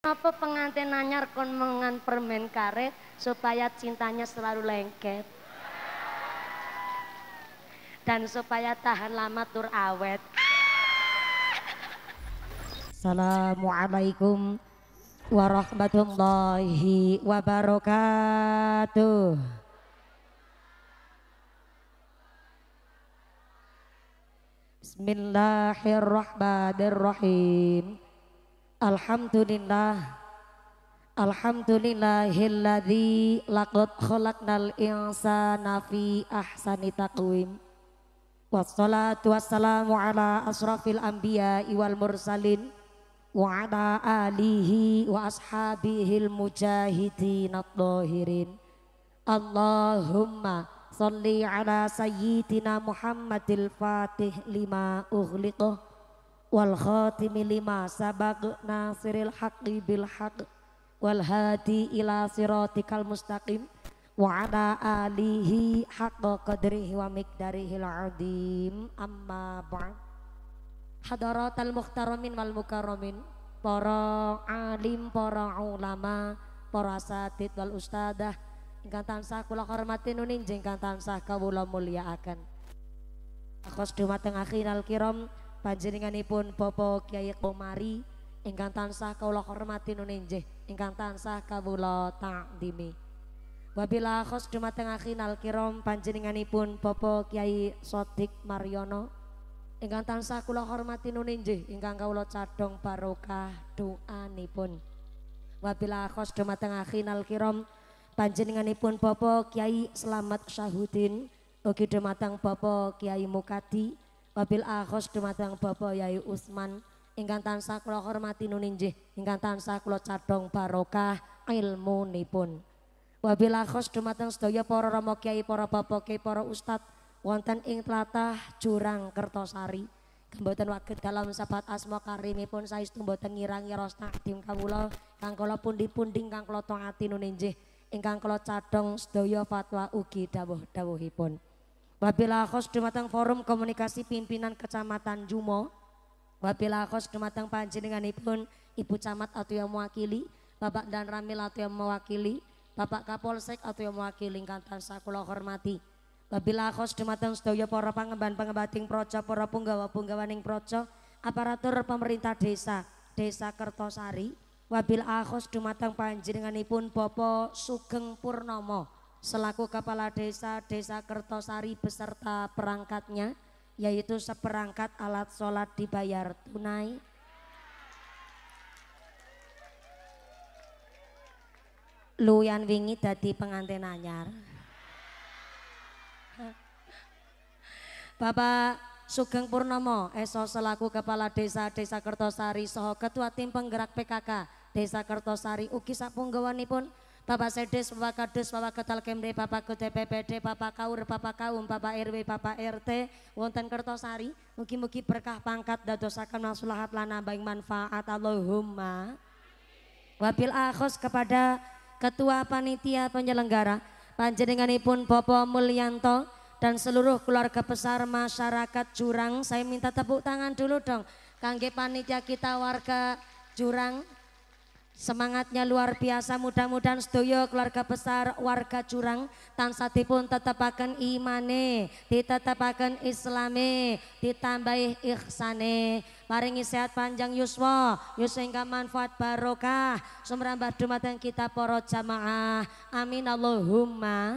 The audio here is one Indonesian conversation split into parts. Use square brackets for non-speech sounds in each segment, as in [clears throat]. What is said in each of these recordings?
Apa pengantin anyar kon mengan permen kare supaya cintanya selalu lengket? Dan supaya tahan lama tur awet. Assalamualaikum warahmatullahi wabarakatuh. Bismillahirrahmanirrahim. Alhamdulillah Alhamdulillahilladzi laqad khalaqnal insana fi ahsani taqwim Wassalatu wassalamu ala asrafil anbiya wal mursalin wa ala alihi wa ashabihil mujahidin at-tahirin Allahumma salli ala sayyidina Muhammadil fatih lima ughliqah wal khatimi lima sabag nasiril haqqi bil haqq wal hadi ila siratikal mustaqim wa ala alihi haqqa qadrihi wa al adim amma ba'd hadaratal muhtaramin wal mukarramin para alim para ulama para satid wal ustadah ingkang tansah kula hormati nuning ingkang tansah kawula mulyaaken akhos dumateng akhinal kiram panjenenganipun Bapak Kyai Komari ingkang tansah kula hormati nunenjih ingkang tansah kawula takdimi wabila khos dumateng akhinal kiram panjenenganipun Bapak Kyai Sodik Maryono ingkang tansah kula hormati nunenjih ingkang kawula cadhong barokah doanipun wabila khos dumateng akhinal kiram panjenenganipun Bapak Kyai Slamet Syahudin ugi dumateng Bapak Kyai Mukadi wabil akhos dumateng Bapak Yai Usman ingkang tansah kula hormati nuninjih ingkang tansah kula cadhong barokah ilmunipun wabil akhos dumateng sedaya para rama kiai para bapak kiai para ustad wonten ing tlatah Jurang Kertosari Kembutan waget dalam sahabat asma karimipun saestu boten ngirangi rosna tim kawula kang kula pundi-punding kang kula ati nuninjih ingkang kula cadhong sedaya fatwa ugi dawuh-dawuhipun. Wabila khos dumateng forum komunikasi pimpinan kecamatan Jumo. Wabila khos dumateng panjenenganipun Ibu Camat atau yang mewakili, Bapak dan Ramil atau yang mewakili, Bapak Kapolsek atau yang mewakili ingkang tansah kula hormati. Wabila khos dumateng sedaya para pangemban pengebating projo, para punggawa-punggawaning projo, aparatur pemerintah desa, Desa Kertosari. Dumatang akhos dengan panjenenganipun Bapak Sugeng Purnomo selaku Kepala Desa Desa Kertosari beserta perangkatnya yaitu seperangkat alat sholat dibayar tunai luyan wingi dadi pengantin anyar Bapak Sugeng Purnomo esok selaku Kepala Desa Desa Kertosari Soho Ketua Tim Penggerak PKK Desa Kertosari uki sapunggawanipun pun Bapak Sedes, Bapak Kadus, Bapak Ketal Kemde, Bapak PPD, Bapak Kaur, Bapak Kaum, Bapak RW, Bapak RT, wonten Kertosari, mungkin mugi berkah pangkat dadosakan masulahat lana baik manfaat Allahumma. Wabil akhos kepada Ketua Panitia Penyelenggara, Panjenenganipun Bopo Mulyanto, dan seluruh keluarga besar masyarakat Jurang, saya minta tepuk tangan dulu dong, kangge panitia kita warga Jurang, Semangatnya luar biasa, mudah-mudahan sedoyo keluarga besar warga curang tetap tansatipun tetepaken imane, ditetepaken islame, ditambahi ihsane, maringi sehat panjang yuswa, yusengga manfaat barokah, sumrambah dumateng kita poro jamaah. Amin Allahumma.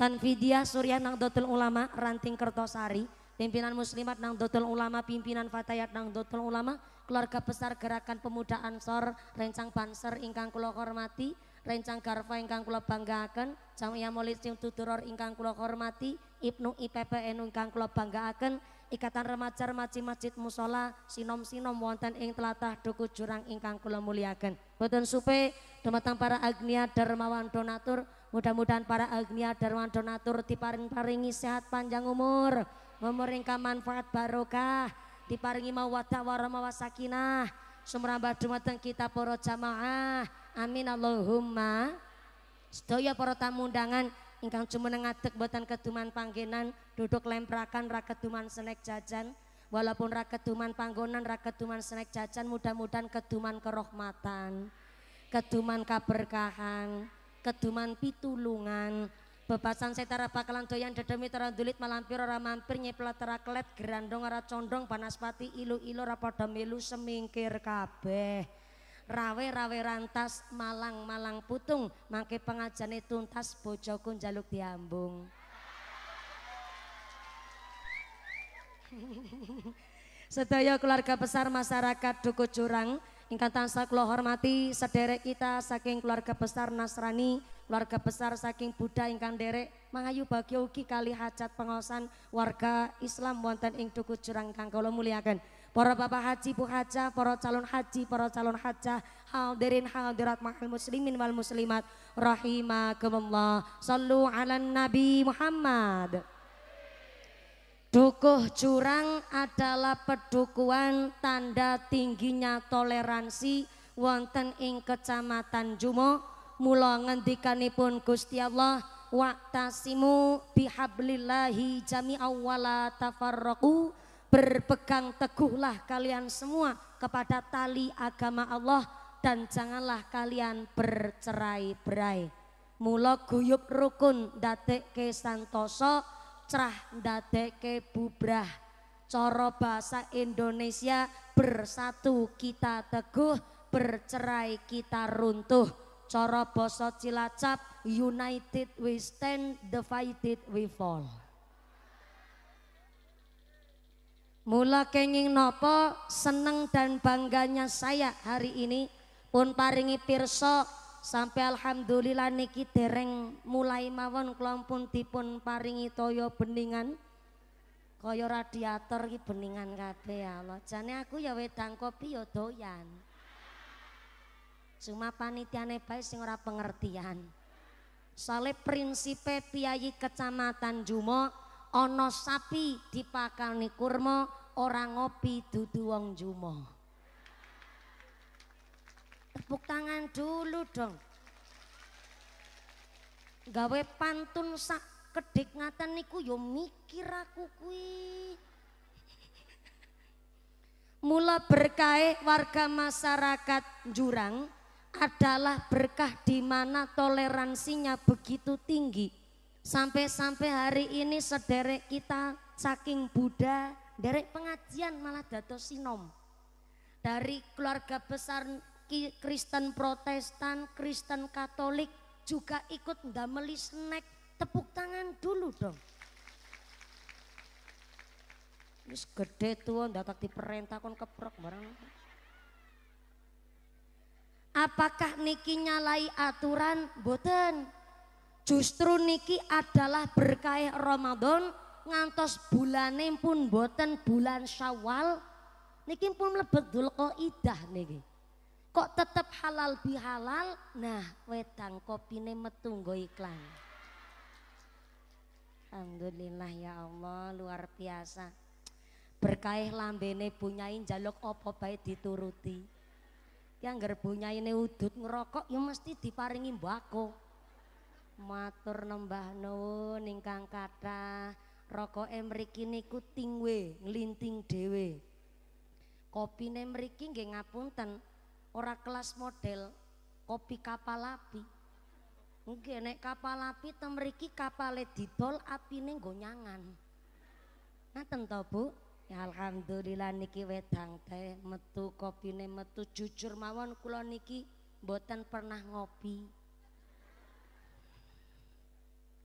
Tanfidiah Surya nang dotul ulama ranting Kertosari, pimpinan muslimat nang dotul ulama, pimpinan fatayat nang dotul ulama, keluarga besar gerakan pemuda Ansor rencang Banser ingkang kula hormati rencang Garfa ingkang kula banggaaken Jamia Maulid Sim Tuturor ingkang kula hormati Ibnu IPPN ingkang kula banggaaken Ikatan Remaja Remaji Masjid Musola sinom-sinom wonten ing telatah Duku Jurang ingkang kula muliaken boten supe dumateng para agnia dermawan donatur mudah-mudahan para agnia dermawan donatur diparing-paringi sehat panjang umur memeringkan manfaat barokah diparingi mawaddah warahmah wasakinah sumrambah dumateng kita para jamaah amin Allahumma sedaya para tamu undangan ingkang cuman ngadeg buatan keduman panggenan duduk lemprakan raketuman keduman snack jajan walaupun raketuman keduman panggonan raket keduman snack jajan mudah-mudahan keduman kerohmatan keduman keberkahan keduman pitulungan Bebasan setara bakalan doyan dedemi terandulit malampir ora mampir nyeplat teraklet gerandong ora condong panaspati ilu-ilu rapada melu semingkir kabeh. Rawe-rawe rantas malang-malang putung mangke pengajane tuntas bojoku jaluk diambung. [laughs] Sedaya keluarga besar masyarakat Duku Curang ingkang tansah kula hormati sederek kita saking keluarga besar Nasrani, keluarga besar saking Buddha ingkang derek mangayu bagya ugi kali hajat pengosan warga Islam wonten ing Duku Jurang kang kula muliaken. Para bapak haji, bu haja, para calon haji, para calon haja, hadirin hadirat mahal muslimin wal muslimat rahimakumullah. Sallu ala nabi Muhammad. Dukuh curang adalah pedukuan tanda tingginya toleransi wonten ing Kecamatan Jumo. Mula ngendikanipun Gusti Allah waktasimu bihablillahi jami'a awala berpegang teguhlah kalian semua kepada tali agama Allah dan janganlah kalian bercerai-berai. Mula guyub rukun datik santoso cerah ndadekke bubrah cara bahasa Indonesia bersatu kita teguh bercerai kita runtuh cara basa Cilacap united we stand divided we fall Mula kenging nopo seneng dan bangganya saya hari ini pun paringi pirsa sampai alhamdulillah niki dereng mulai mawon kelompok dipun paringi toyo beningan kaya radiator ki beningan kabeh ya Allah jane aku ya wedang kopi ya doyan cuma panitiane baik sing ora pengertian soalnya prinsipe piyayi kecamatan Jumo ono sapi dipakani kurma orang ngopi dudu wong Jumo Tepuk tangan dulu dong. Gawe pantun sak kedik ngaten niku yo ya mikir aku kui. Mula berkah warga masyarakat Jurang adalah berkah di mana toleransinya begitu tinggi. Sampai-sampai hari ini sederek kita saking Buddha, dari pengajian malah dato sinom. Dari keluarga besar Kristen Protestan, Kristen Katolik juga ikut ndameli snack. Tepuk tangan dulu dong. Wis gede tuh ndak tak diperintah kon keprok barang. Apakah niki nyalai aturan? Boten. Justru niki adalah berkah Ramadan ngantos bulanin pun boten bulan Syawal niki pun mlebet idah niki. Kok tetap halal bihalal? Nah, wedang kopine metu iklan. Alhamdulillah ya Allah, luar biasa. Berkaih lambene punyain jaluk opo baik dituruti. yang gerbunya ini udut ngerokok ya mesti diparingi mbako. Matur nembah nuwun ingkang kathah rokok mriki niku tingwe nglinting dewe Kopine mriki nggih ngapunten, ora kelas model kopi kapal api mungkin nek kapal api temeriki kapale didol api neng nyangan Nah to Bu ya alhamdulillah niki wedang teh metu neng metu jujur mawon kulo niki boten pernah ngopi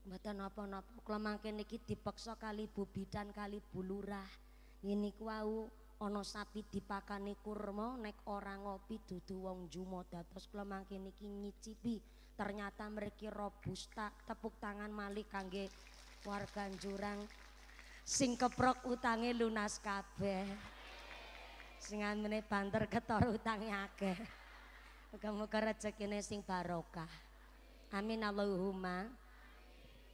Boten apa napa kula mangke niki dipeksa kali Bu Bidan kali bulurah ini ngene ana sapi dipakani kurma nek orang ngopi dudu wong jumo dados kula mangke niki nyicipi ternyata mereka robusta tepuk tangan malih kangge warga Jurang sing keprok utange lunas kabeh sing amene banter ketor utange akeh muga-muga rezekine sing barokah amin Allahumma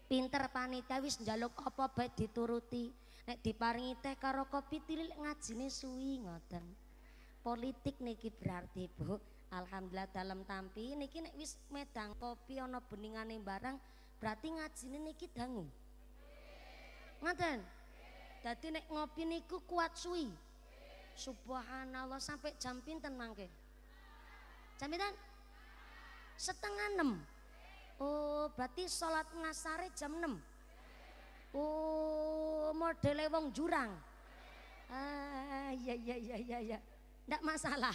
pinter panitia wis njaluk apa bae dituruti Nek diparingi teh karo kopi tilik ngajine suwi ngoten. Politik niki berarti, Bu. Alhamdulillah dalam tampi niki nek wis medang kopi ana beningane barang berarti ngajine niki dangu. Ngoten. Dadi nek ngopi niku kuat suwi. Subhanallah sampai jam pinten mangke? Jam pinten? Setengah enam. Oh, berarti sholat ngasare jam enam. Oh, modele wong jurang. Ah, iya iya iya iya iya. Ndak masalah.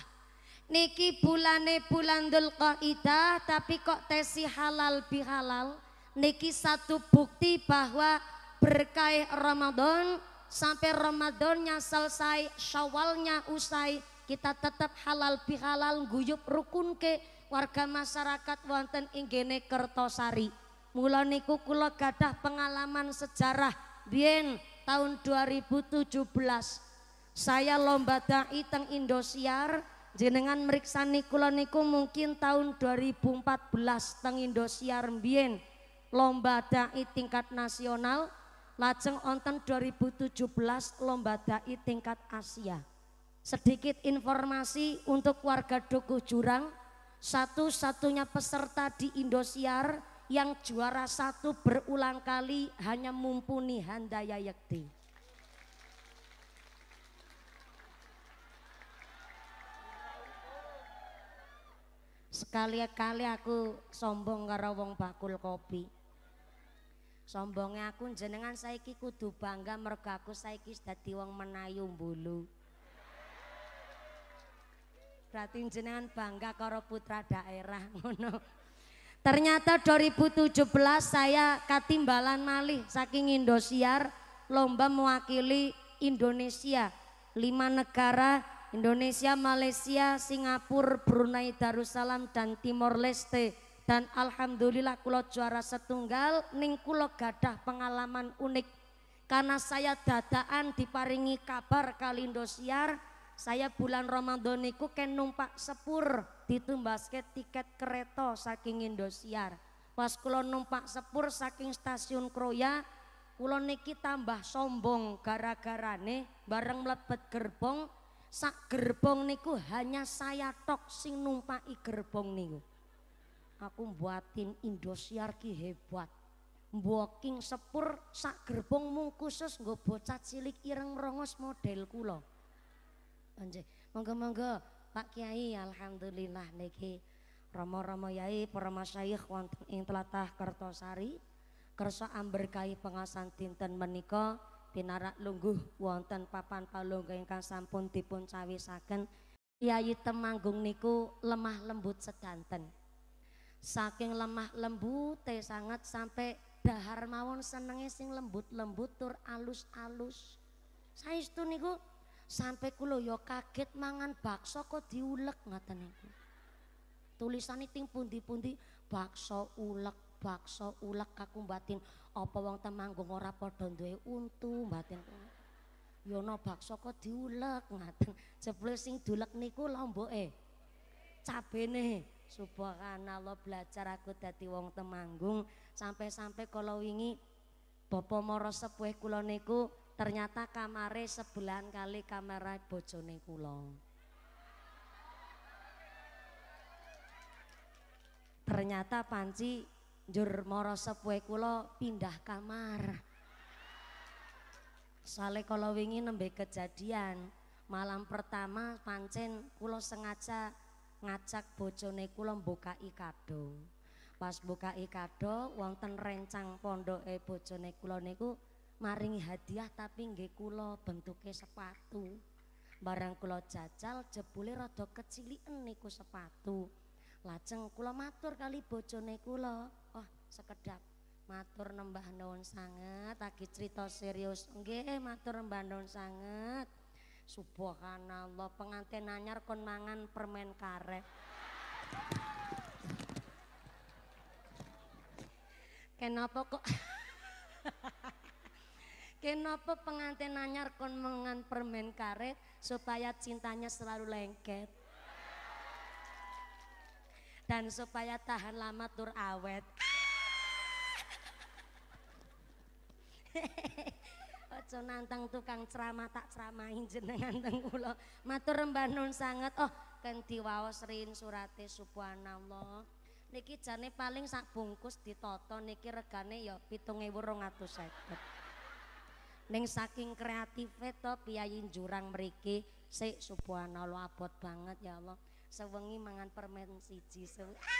Niki bulane bulan Dzulqa'dah tapi kok tesi halal bihalal. Niki satu bukti bahwa berkah Ramadan sampai Ramadannya selesai, Syawalnya usai, kita tetap halal bihalal guyup rukun ke warga masyarakat wonten inggene Kertosari. Mula niku kula gadah pengalaman sejarah bien tahun 2017. Saya lomba dai teng Indosiar, jenengan meriksa niku niku mungkin tahun 2014 teng Indosiar bien lomba dai tingkat nasional, lajeng onten 2017 lomba dai tingkat Asia. Sedikit informasi untuk warga Dukuh Jurang, satu-satunya peserta di Indosiar yang juara satu berulang kali hanya mumpuni Handaya Yakti. Sekali-kali aku sombong karo wong bakul kopi. Sombongnya aku jenengan saiki kudu bangga mergo aku saiki dadi wong menayu bulu. Berarti jenengan bangga karo putra daerah [laughs] ngono. Ternyata 2017 saya katimbalan malih saking Indosiar lomba mewakili Indonesia. Lima negara Indonesia, Malaysia, Singapura, Brunei Darussalam dan Timor Leste. Dan alhamdulillah kulo juara setunggal ning kulo gadah pengalaman unik. Karena saya dadaan diparingi kabar kali Indosiar, saya bulan Ramadan niku ken numpak sepur basket tiket kereta saking Indosiar pas kula numpak sepur saking stasiun Kroya kula niki tambah sombong gara-garane bareng mlebet gerbong sak gerbong niku hanya saya tok sing numpaki gerbong niku aku buatin Indosiar ki hebat walking sepur sak gerbong mung khusus nggo bocah cilik ireng rongos model kula. Anje, monggo-monggo Pak Kiai alhamdulillah niki Romo-romo yai para masyayikh wonten ing tlatah Kertosari kersa amberkahi pengasan dinten menika binarak lungguh wonten papan palungguh ingkang sampun dipun cawisaken Kiai Temanggung niku lemah lembut sedanten. Saking lemah teh sangat sampai dahar mawon senenge sing lembut-lembut tur alus-alus. saya itu niku Sampai kulo yo ya kaget mangan bakso kok diulek ngoten tulisan Tulisane ting pundi-pundi bakso ulek, bakso ulek kakung batin apa wong temanggung ora padha duwe untu batin. Yo ya no bakso kok diulek ngoten. Jebule sing diulek niku lomboke. Cabene. Subhanallah belajar aku dadi wong temanggung sampai-sampai kalau wingi Bapak Moro sepuh kula niku ternyata kamare sebulan kali kamera bojone kula. Ternyata panci njur moro sepue kula pindah kamar. Sale kala wingi nembe kejadian, malam pertama pancen kula sengaja ngajak bojone kula mbuka ikado Pas buka ikado wonten rencang pondoke bojone kula niku maringi hadiah tapi nggih kula bentuke sepatu. Barang kula jajal jebule rada kecilien niku sepatu. Lajeng kula matur kali bojone kula. Oh, sekedap matur nembah nuwun sanget lagi cerita serius nggih matur nembah nuwun sanget subhanallah pengantin anyar kon mangan permen karet kenapa kok [laughs] Kenapa pengantin anyar kon mengan permen karet supaya cintanya selalu lengket. Dan supaya tahan lama tur awet. [laughs] Ojo nantang tukang ceramah tak ceramahin jenengan teng kula. Matur Mbah Nun sanget. Oh, kenti waos rin surate subhanallah. Niki jane paling sak bungkus ditoto niki regane ya 7250. Neng saking kreatif itu piyayin jurang meriki, si subhanallah abot banget ya Allah. Sewengi mangan permen siji [laughs]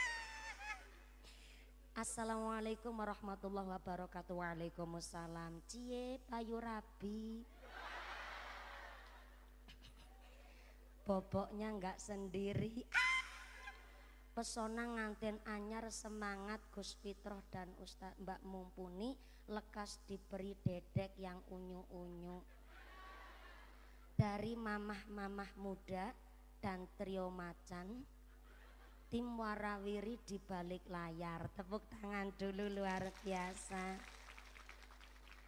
Assalamualaikum warahmatullahi wabarakatuh. Waalaikumsalam. Cie payu rabi. Boboknya nggak sendiri. Pesona nganten anyar semangat Gus Fitroh dan Ustaz Mbak Mumpuni lekas diberi dedek yang unyu-unyu dari mamah-mamah muda dan trio macan tim warawiri di balik layar tepuk tangan dulu luar biasa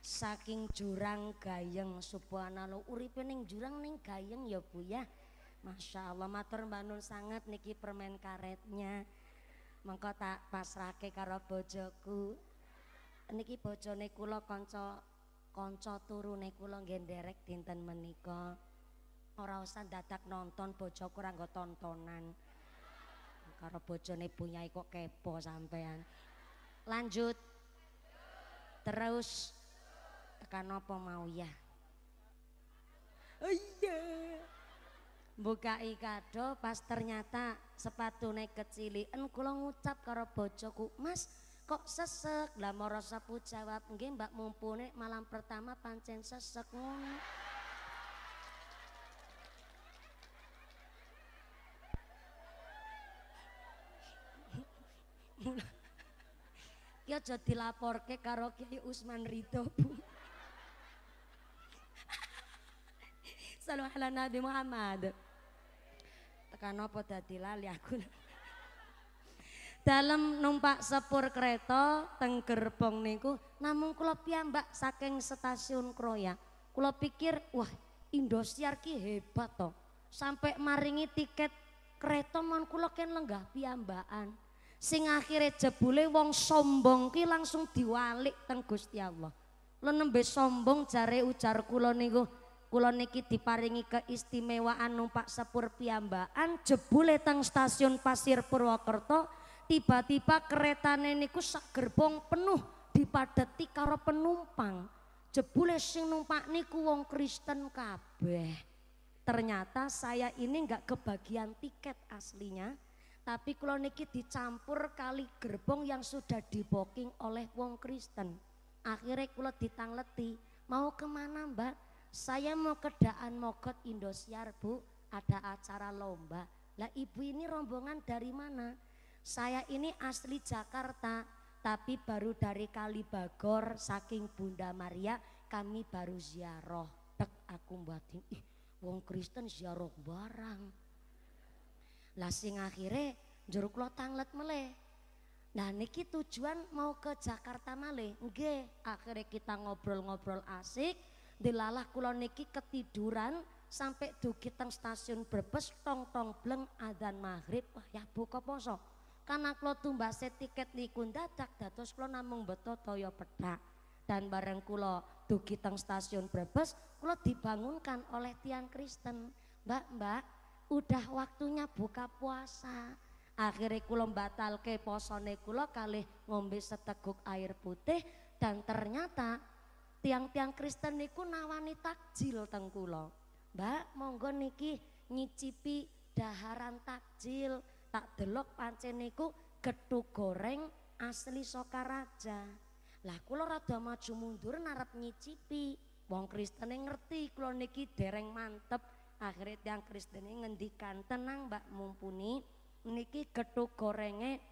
saking jurang gayeng subhanallah uripe ning jurang ning gayeng ya Bu ya Masya Allah matur banun sangat niki permen karetnya mengkotak pas pasrake karo bojoku niki bojone kula kanca kanca turune kula nggih nderek dinten menika ora usah dadak nonton bojo kurang nggo tontonan karo bojone punya kok kepo sampean lanjut terus tekan apa mau ya oh iya bukai kado pas ternyata sepatune kecilien kula ngucap karo bojoku mas kok sesek lah moro sepu jawab nggih mbak mumpuni malam pertama pancen sesek ngono ya jadi lapor ke karo Kiai Usman Ridho, Bu. Salam ala Nabi Muhammad. Tekan apa dadi lali aku dalam numpak sepur kereta teng gerbong niku namun kula piyambak saking stasiun Kroya kula pikir wah Indosiar ki hebat to sampai maringi tiket kereta mon kula ken lenggah piyambakan sing akhirnya jebule wong sombong ki langsung diwalik teng Gusti Allah lo nembe sombong jare ujar kula niku kula niki diparingi keistimewaan numpak sepur piyambakan jebule teng stasiun Pasir Purwokerto tiba-tiba kereta niku segerbong penuh dipadati karo penumpang jebule sing numpak niku wong Kristen kabeh ternyata saya ini nggak kebagian tiket aslinya tapi kalau niki dicampur kali gerbong yang sudah diboking oleh wong Kristen akhirnya kalau ditangleti mau kemana mbak saya mau ke Daan Mogot Indosiar bu ada acara lomba lah ibu ini rombongan dari mana saya ini asli Jakarta, tapi baru dari Kalibagor saking Bunda Maria kami baru ziarah. tek aku batin, ih wong Kristen ziarah barang. Lah sing akhirnya jeruk lo tanglet meleh. Nah niki tujuan mau ke Jakarta male nge akhirnya kita ngobrol-ngobrol asik. Dilalah kulon niki ketiduran sampai dugi teng stasiun Brebes tong tong bleng adzan maghrib wah ya buka poso karena kula tumbase tiket niku dadak dados klo namung beto toyo pedak dan bareng kulo dugi teng stasiun Brebes klo dibangunkan oleh tiang Kristen mbak-mbak udah waktunya buka puasa akhirnya batal ke posone kulo kali ngombe seteguk air putih dan ternyata tiang-tiang Kristen niku nawani takjil teng mbak monggo niki nyicipi daharan takjil tak delok pancen niku gethuk goreng asli Sokaraja. Lah kula rada maju mundur narap nyicipi. Wong Kristene ngerti kula niki dereng mantep. Akhirnya tiang Kristene ngendikan tenang Mbak Mumpuni niki gethuk gorenge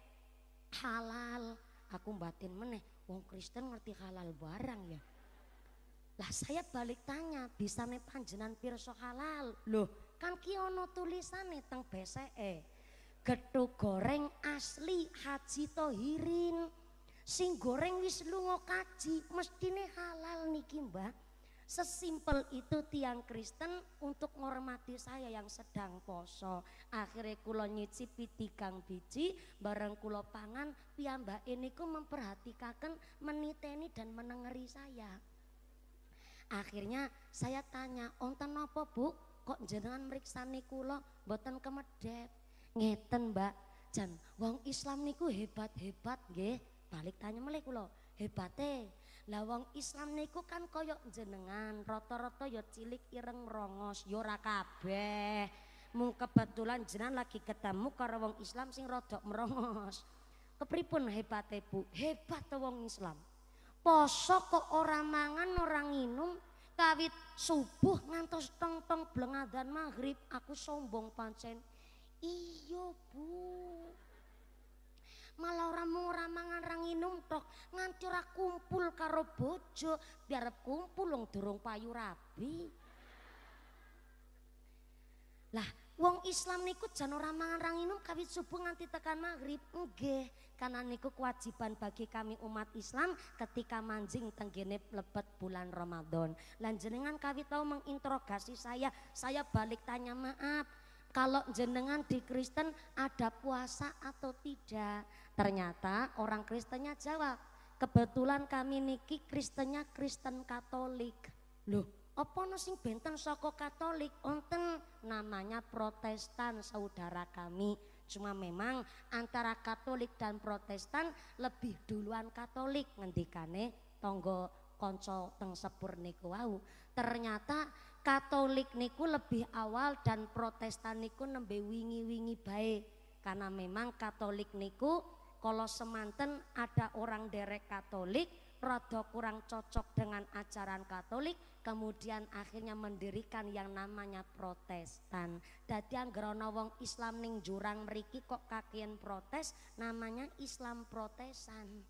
halal. Aku batin meneh, wong Kristen ngerti halal barang ya. Lah saya balik tanya, bisa bisane panjenan pirsa halal. Loh, kan kiono tulisan nih teng beseke getuk goreng asli Haji Tohirin. Sing goreng wis lungo kaji, mestine halal nih Mbah. Sesimpel itu tiang Kristen untuk menghormati saya yang sedang poso. Akhirnya kula nyicipi kang biji, bareng kulo pangan, piyambak ini ku memperhatikan meniteni dan menengeri saya. Akhirnya saya tanya, onten apa bu? Kok jenengan meriksani kulo Boten kemedep ngeten mbak jan wong Islam niku hebat-hebat ge balik tanya melih hebat hebate lah wong Islam niku kan koyok jenengan roto-roto yo ya cilik ireng rongos ya ora kabeh mung kebetulan jenan lagi ketemu karo wong Islam sing rodok merongos kepripun hebate Bu hebat to wong Islam poso kok orang mangan orang nginum kawit subuh ngantos tong-tong bleng maghrib aku sombong pancen Iya, Bu. Malah ora mung ora mangan ra nginum tok, nganti kumpul karo bojo, biar kumpul wong durung payu rabi. Lah, wong Islam niku jan ora mangan ra nginum kawit subuh nganti tekan maghrib. Nggih, karena niku kewajiban bagi kami umat Islam ketika manjing tenggene lebet bulan Ramadan. Lan jenengan kawit tau menginterogasi saya, saya balik tanya maaf kalau jenengan di Kristen ada puasa atau tidak? Ternyata orang Kristennya jawab, kebetulan kami niki Kristennya Kristen Katolik. Loh, apa no sing benten soko Katolik onten namanya Protestan saudara kami. Cuma memang antara Katolik dan Protestan lebih duluan Katolik ngendikane tonggo konco teng sepur niku wau. Ternyata Katolik niku lebih awal dan Protestan niku nembe wingi-wingi baik karena memang Katolik niku kalau semanten ada orang derek Katolik rada kurang cocok dengan ajaran Katolik kemudian akhirnya mendirikan yang namanya Protestan dadi anggerono wong Islam ning jurang mriki kok kakiin protes namanya Islam Protestan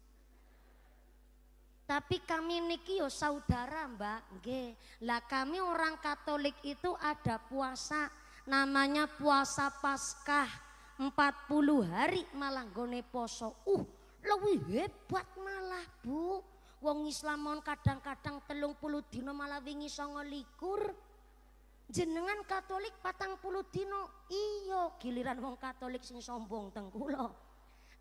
tapi kami niki yo saudara mbak, nggih. Lah kami orang Katolik itu ada puasa, namanya puasa Paskah empat puluh hari malah gone poso. Uh, lebih hebat malah bu. Wong Islamon kadang-kadang telung puluh dino malah wingi songo likur. Jenengan Katolik patang puluh dino, iyo giliran wong Katolik sing sombong tengkulo.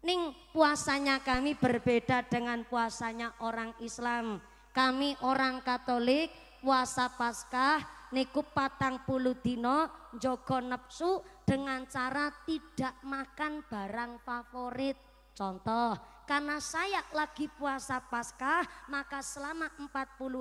Ning puasanya kami berbeda dengan puasanya orang Islam. Kami orang Katolik puasa Paskah niku patang puluh dino jogo nepsu dengan cara tidak makan barang favorit. Contoh, karena saya lagi puasa Paskah, maka selama 40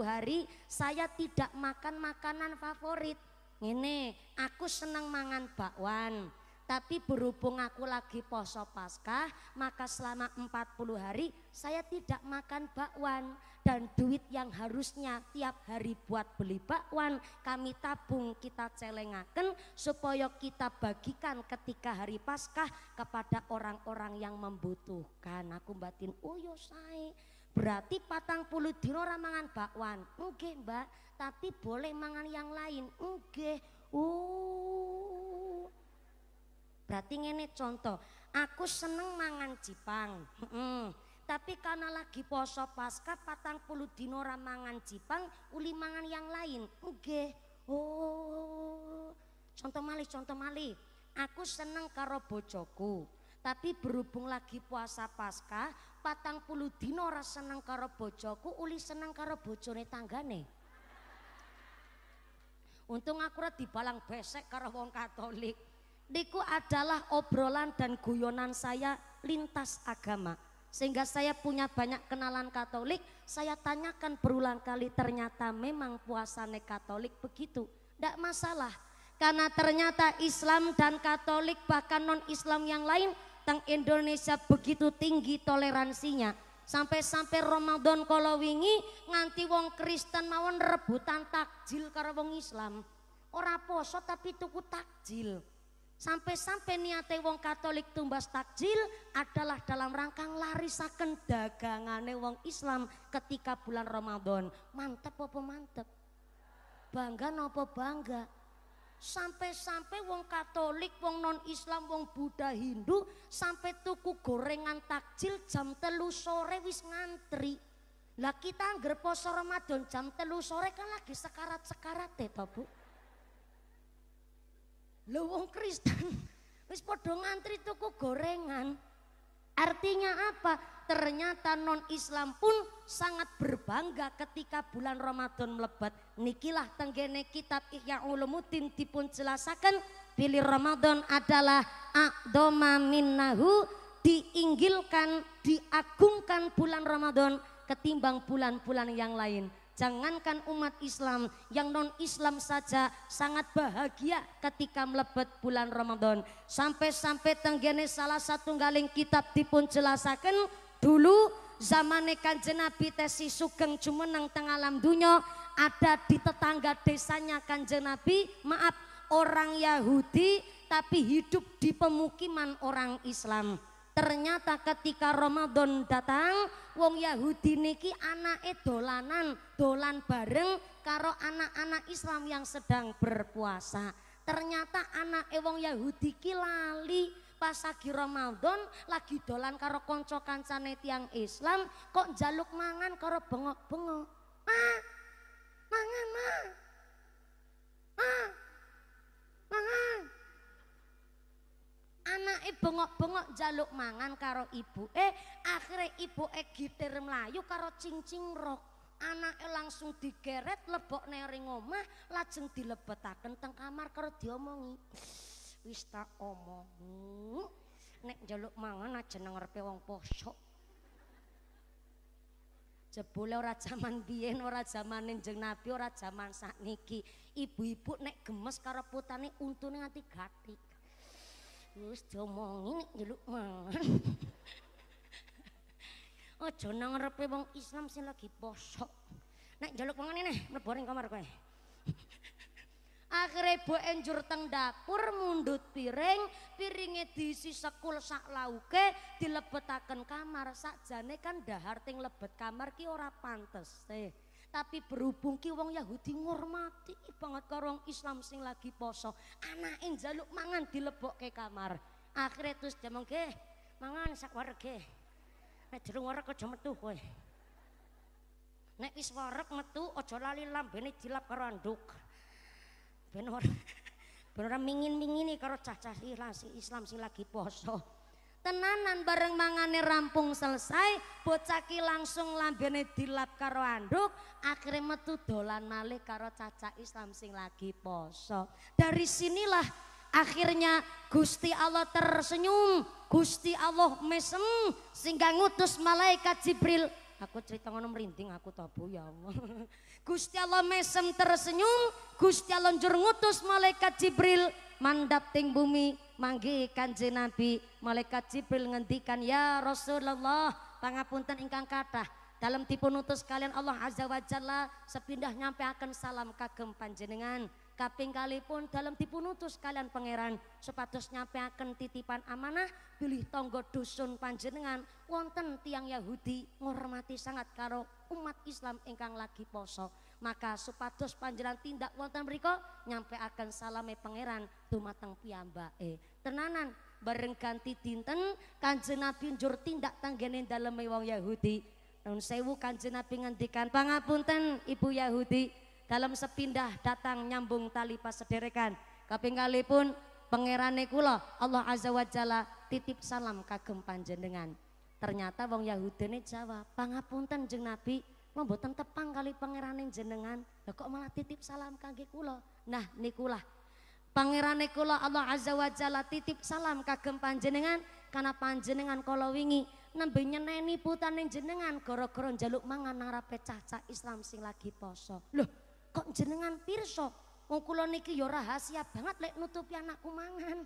hari saya tidak makan makanan favorit. Ini, aku senang mangan bakwan, tapi berhubung aku lagi poso paskah, maka selama 40 hari saya tidak makan bakwan. Dan duit yang harusnya tiap hari buat beli bakwan, kami tabung, kita celengaken supaya kita bagikan ketika hari paskah kepada orang-orang yang membutuhkan. Aku batin, oh yo saya, Berarti patang puluh dino ramangan bakwan. Oke mbak, tapi boleh mangan yang lain. Oke. Uh. Berarti ini contoh, aku seneng mangan jipang. Hmm. Tapi karena lagi poso pasca patang puluh dino ramangan jipang, uli mangan yang lain. Nggih. Oh. Contoh malih, contoh malih. Aku seneng karo bojoku. Tapi berhubung lagi puasa pasca, patang puluh dino seneng karo bojoku, uli seneng karo bojone tanggane. Untung aku di dibalang besek karo wong Katolik niku adalah obrolan dan guyonan saya lintas agama. Sehingga saya punya banyak kenalan Katolik, saya tanyakan berulang kali ternyata memang puasane Katolik begitu. Tidak masalah, karena ternyata Islam dan Katolik bahkan non-Islam yang lain tentang Indonesia begitu tinggi toleransinya. Sampai-sampai Ramadan kalau wingi nganti wong Kristen mawon rebutan takjil karena wong Islam. Orang poso tapi tuku takjil. Sampai-sampai niate wong Katolik tumbas takjil adalah dalam rangka larisaken dagangane wong Islam ketika bulan Ramadan. Mantep apa mantep? Bangga apa bangga? Sampai-sampai wong Katolik, wong non-Islam, wong Buddha, Hindu sampai tuku gorengan takjil jam telu sore wis ngantri. Lah kita angger poso Ramadhan jam telu sore kan lagi sekarat-sekarat ya, Bu lu wong Kristen [laughs] wis podong ngantri tuku gorengan. Artinya apa? Ternyata non-Islam pun sangat berbangga ketika bulan Ramadan melebat. Nikilah tenggene kitab Ihya Ulumuddin dipun jelasakan pilih Ramadan adalah akdoma minnahu diinggilkan, diagungkan bulan Ramadan ketimbang bulan-bulan yang lain. Jangankan umat Islam, yang non-Islam saja sangat bahagia ketika melebet bulan Ramadan. Sampai-sampai tenggene salah satu galing kitab dipun jelaskan dulu zaman kanjeng Nabi tesi sugeng jumeneng tengah alam dunia, ada di tetangga desanya kanjeng Nabi, maaf orang Yahudi tapi hidup di pemukiman orang Islam. Ternyata ketika Ramadan datang, wong Yahudi niki anake dolanan, dolan bareng karo anak-anak Islam yang sedang berpuasa. Ternyata anak wong Yahudi ki lali pas lagi Ramadan lagi dolan karo kanca-kancane yang Islam kok jaluk mangan karo bengok-bengok. anake bengok-bengok jaluk mangan karo ibu eh akhirnya ibu eh gitir melayu karo cincing rok anake langsung digeret lebok nering omah lajeng dilebetaken teng kamar karo diomongi wis tak omong nek jaluk mangan aja nang ngarepe wong posok jebule ora jaman biyen ora zamane jeneng Nabi ora sak sakniki ibu-ibu nek gemes karo putane untune nganti gatik Wis diomongi nek njeluk mangan. [laughs] Aja nang wong Islam sing lagi poso. Nek njeluk mangan ini mlebu ning kamar kowe. [laughs] Akhire boke njur teng dapur mundut piring, piringe diisi sekul sak lauke dilebetaken kamar sakjane kan dahar ting lebet kamar ki ora pantes. Eh. Tapi berhubung ki wong Yahudi ngormati banget karo Islam sing lagi poso, anake njaluk mangan ke kamar. Akhirnya terus dia mengke mangan sak warege. Nek jerung wareg aja metu kowe. Nek wis wareg metu aja lali lambene dilap karo anduk. Ben ora [laughs] ben ora mingin-mingini karo cah-cah Islam sing lagi poso tenanan bareng mangane rampung selesai bocaki langsung lambene dilap karo anduk akhirnya metu dolan malih karo caca Islam sing lagi poso dari sinilah akhirnya Gusti Allah tersenyum Gusti Allah mesem sehingga ngutus malaikat Jibril aku cerita ngono merinding aku tabu ya Allah [laughs] Gusti Allah mesem tersenyum Gusti Allah ngutus malaikat Jibril mandap ting bumi manggi kanjeng Nabi malaikat Jibril ngendikan ya Rasulullah pangapunten ingkang kathah dalam dipunutus kalian Allah Azza wa Jalla sepindah nyampe akan salam kagem panjenengan kaping kali pun dalam dipunutus kalian pangeran sepatus nyampe akan titipan amanah pilih tonggo dusun panjenengan wonten tiang Yahudi menghormati sangat karo umat Islam ingkang lagi poso maka supados panjalan tindak wonten mriku nyampe akan salame pangeran dumateng piyambake tenanan bareng ganti dinten kanjeng Nabi njur tindak tanggene daleme wong Yahudi nun sewu kanjeng Nabi ngendikan pangapunten ibu Yahudi dalam sepindah datang nyambung tali pas sederekan, kaping kalipun pangerane kula Allah azza wa jalla titip salam kagem panjenengan ternyata wong Yahudi ini jawab pangapunten jeng Nabi mboten tepang kali pangerane jenengan lho kok malah titip salam kangge kula nah nikulah pangerane kula Allah azza wa jalla titip salam kagem panjenengan karena panjenengan kala wingi nembe nyeneni putane jenengan gara-gara njaluk mangan nang cah-cah Islam sing lagi poso loh kok jenengan pirsa wong kula niki ya rahasia banget lek nutupi anakku mangan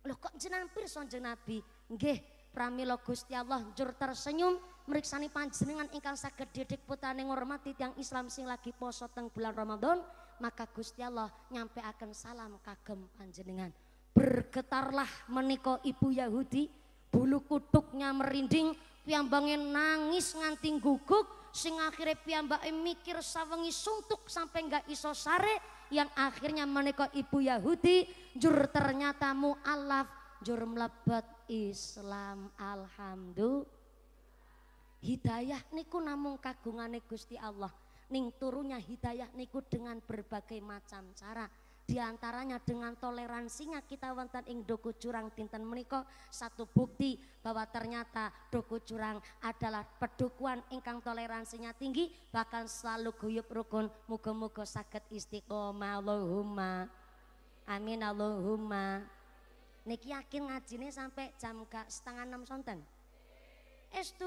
loh kok jenengan pirsa jeneng Nabi nggih pramila Gusti Allah njur tersenyum meriksani panjenengan ingkang saged didik putane ngormati tiang Islam sing lagi poso teng bulan Ramadan maka Gusti Allah nyampe akan salam kagem panjenengan bergetarlah meniko ibu Yahudi bulu kutuknya merinding piambangnya nangis nganting guguk sing akhirnya piyambake mikir sawengi suntuk sampai nggak iso sare yang akhirnya meniko ibu Yahudi jur ternyata mu'alaf jur melebat Islam alhamdulillah Hidayah niku namung kagungane Gusti Allah. Ning turunnya hidayah niku dengan berbagai macam cara. Di antaranya dengan toleransinya kita wonten ing Doku curang dinten menika satu bukti bahwa ternyata Doku curang adalah pedukuan ingkang toleransinya tinggi bahkan selalu guyup rukun muga-muga sakit istiqomah Allahumma amin Allahumma niki yakin ngajine sampai jam gak setengah enam sonten estu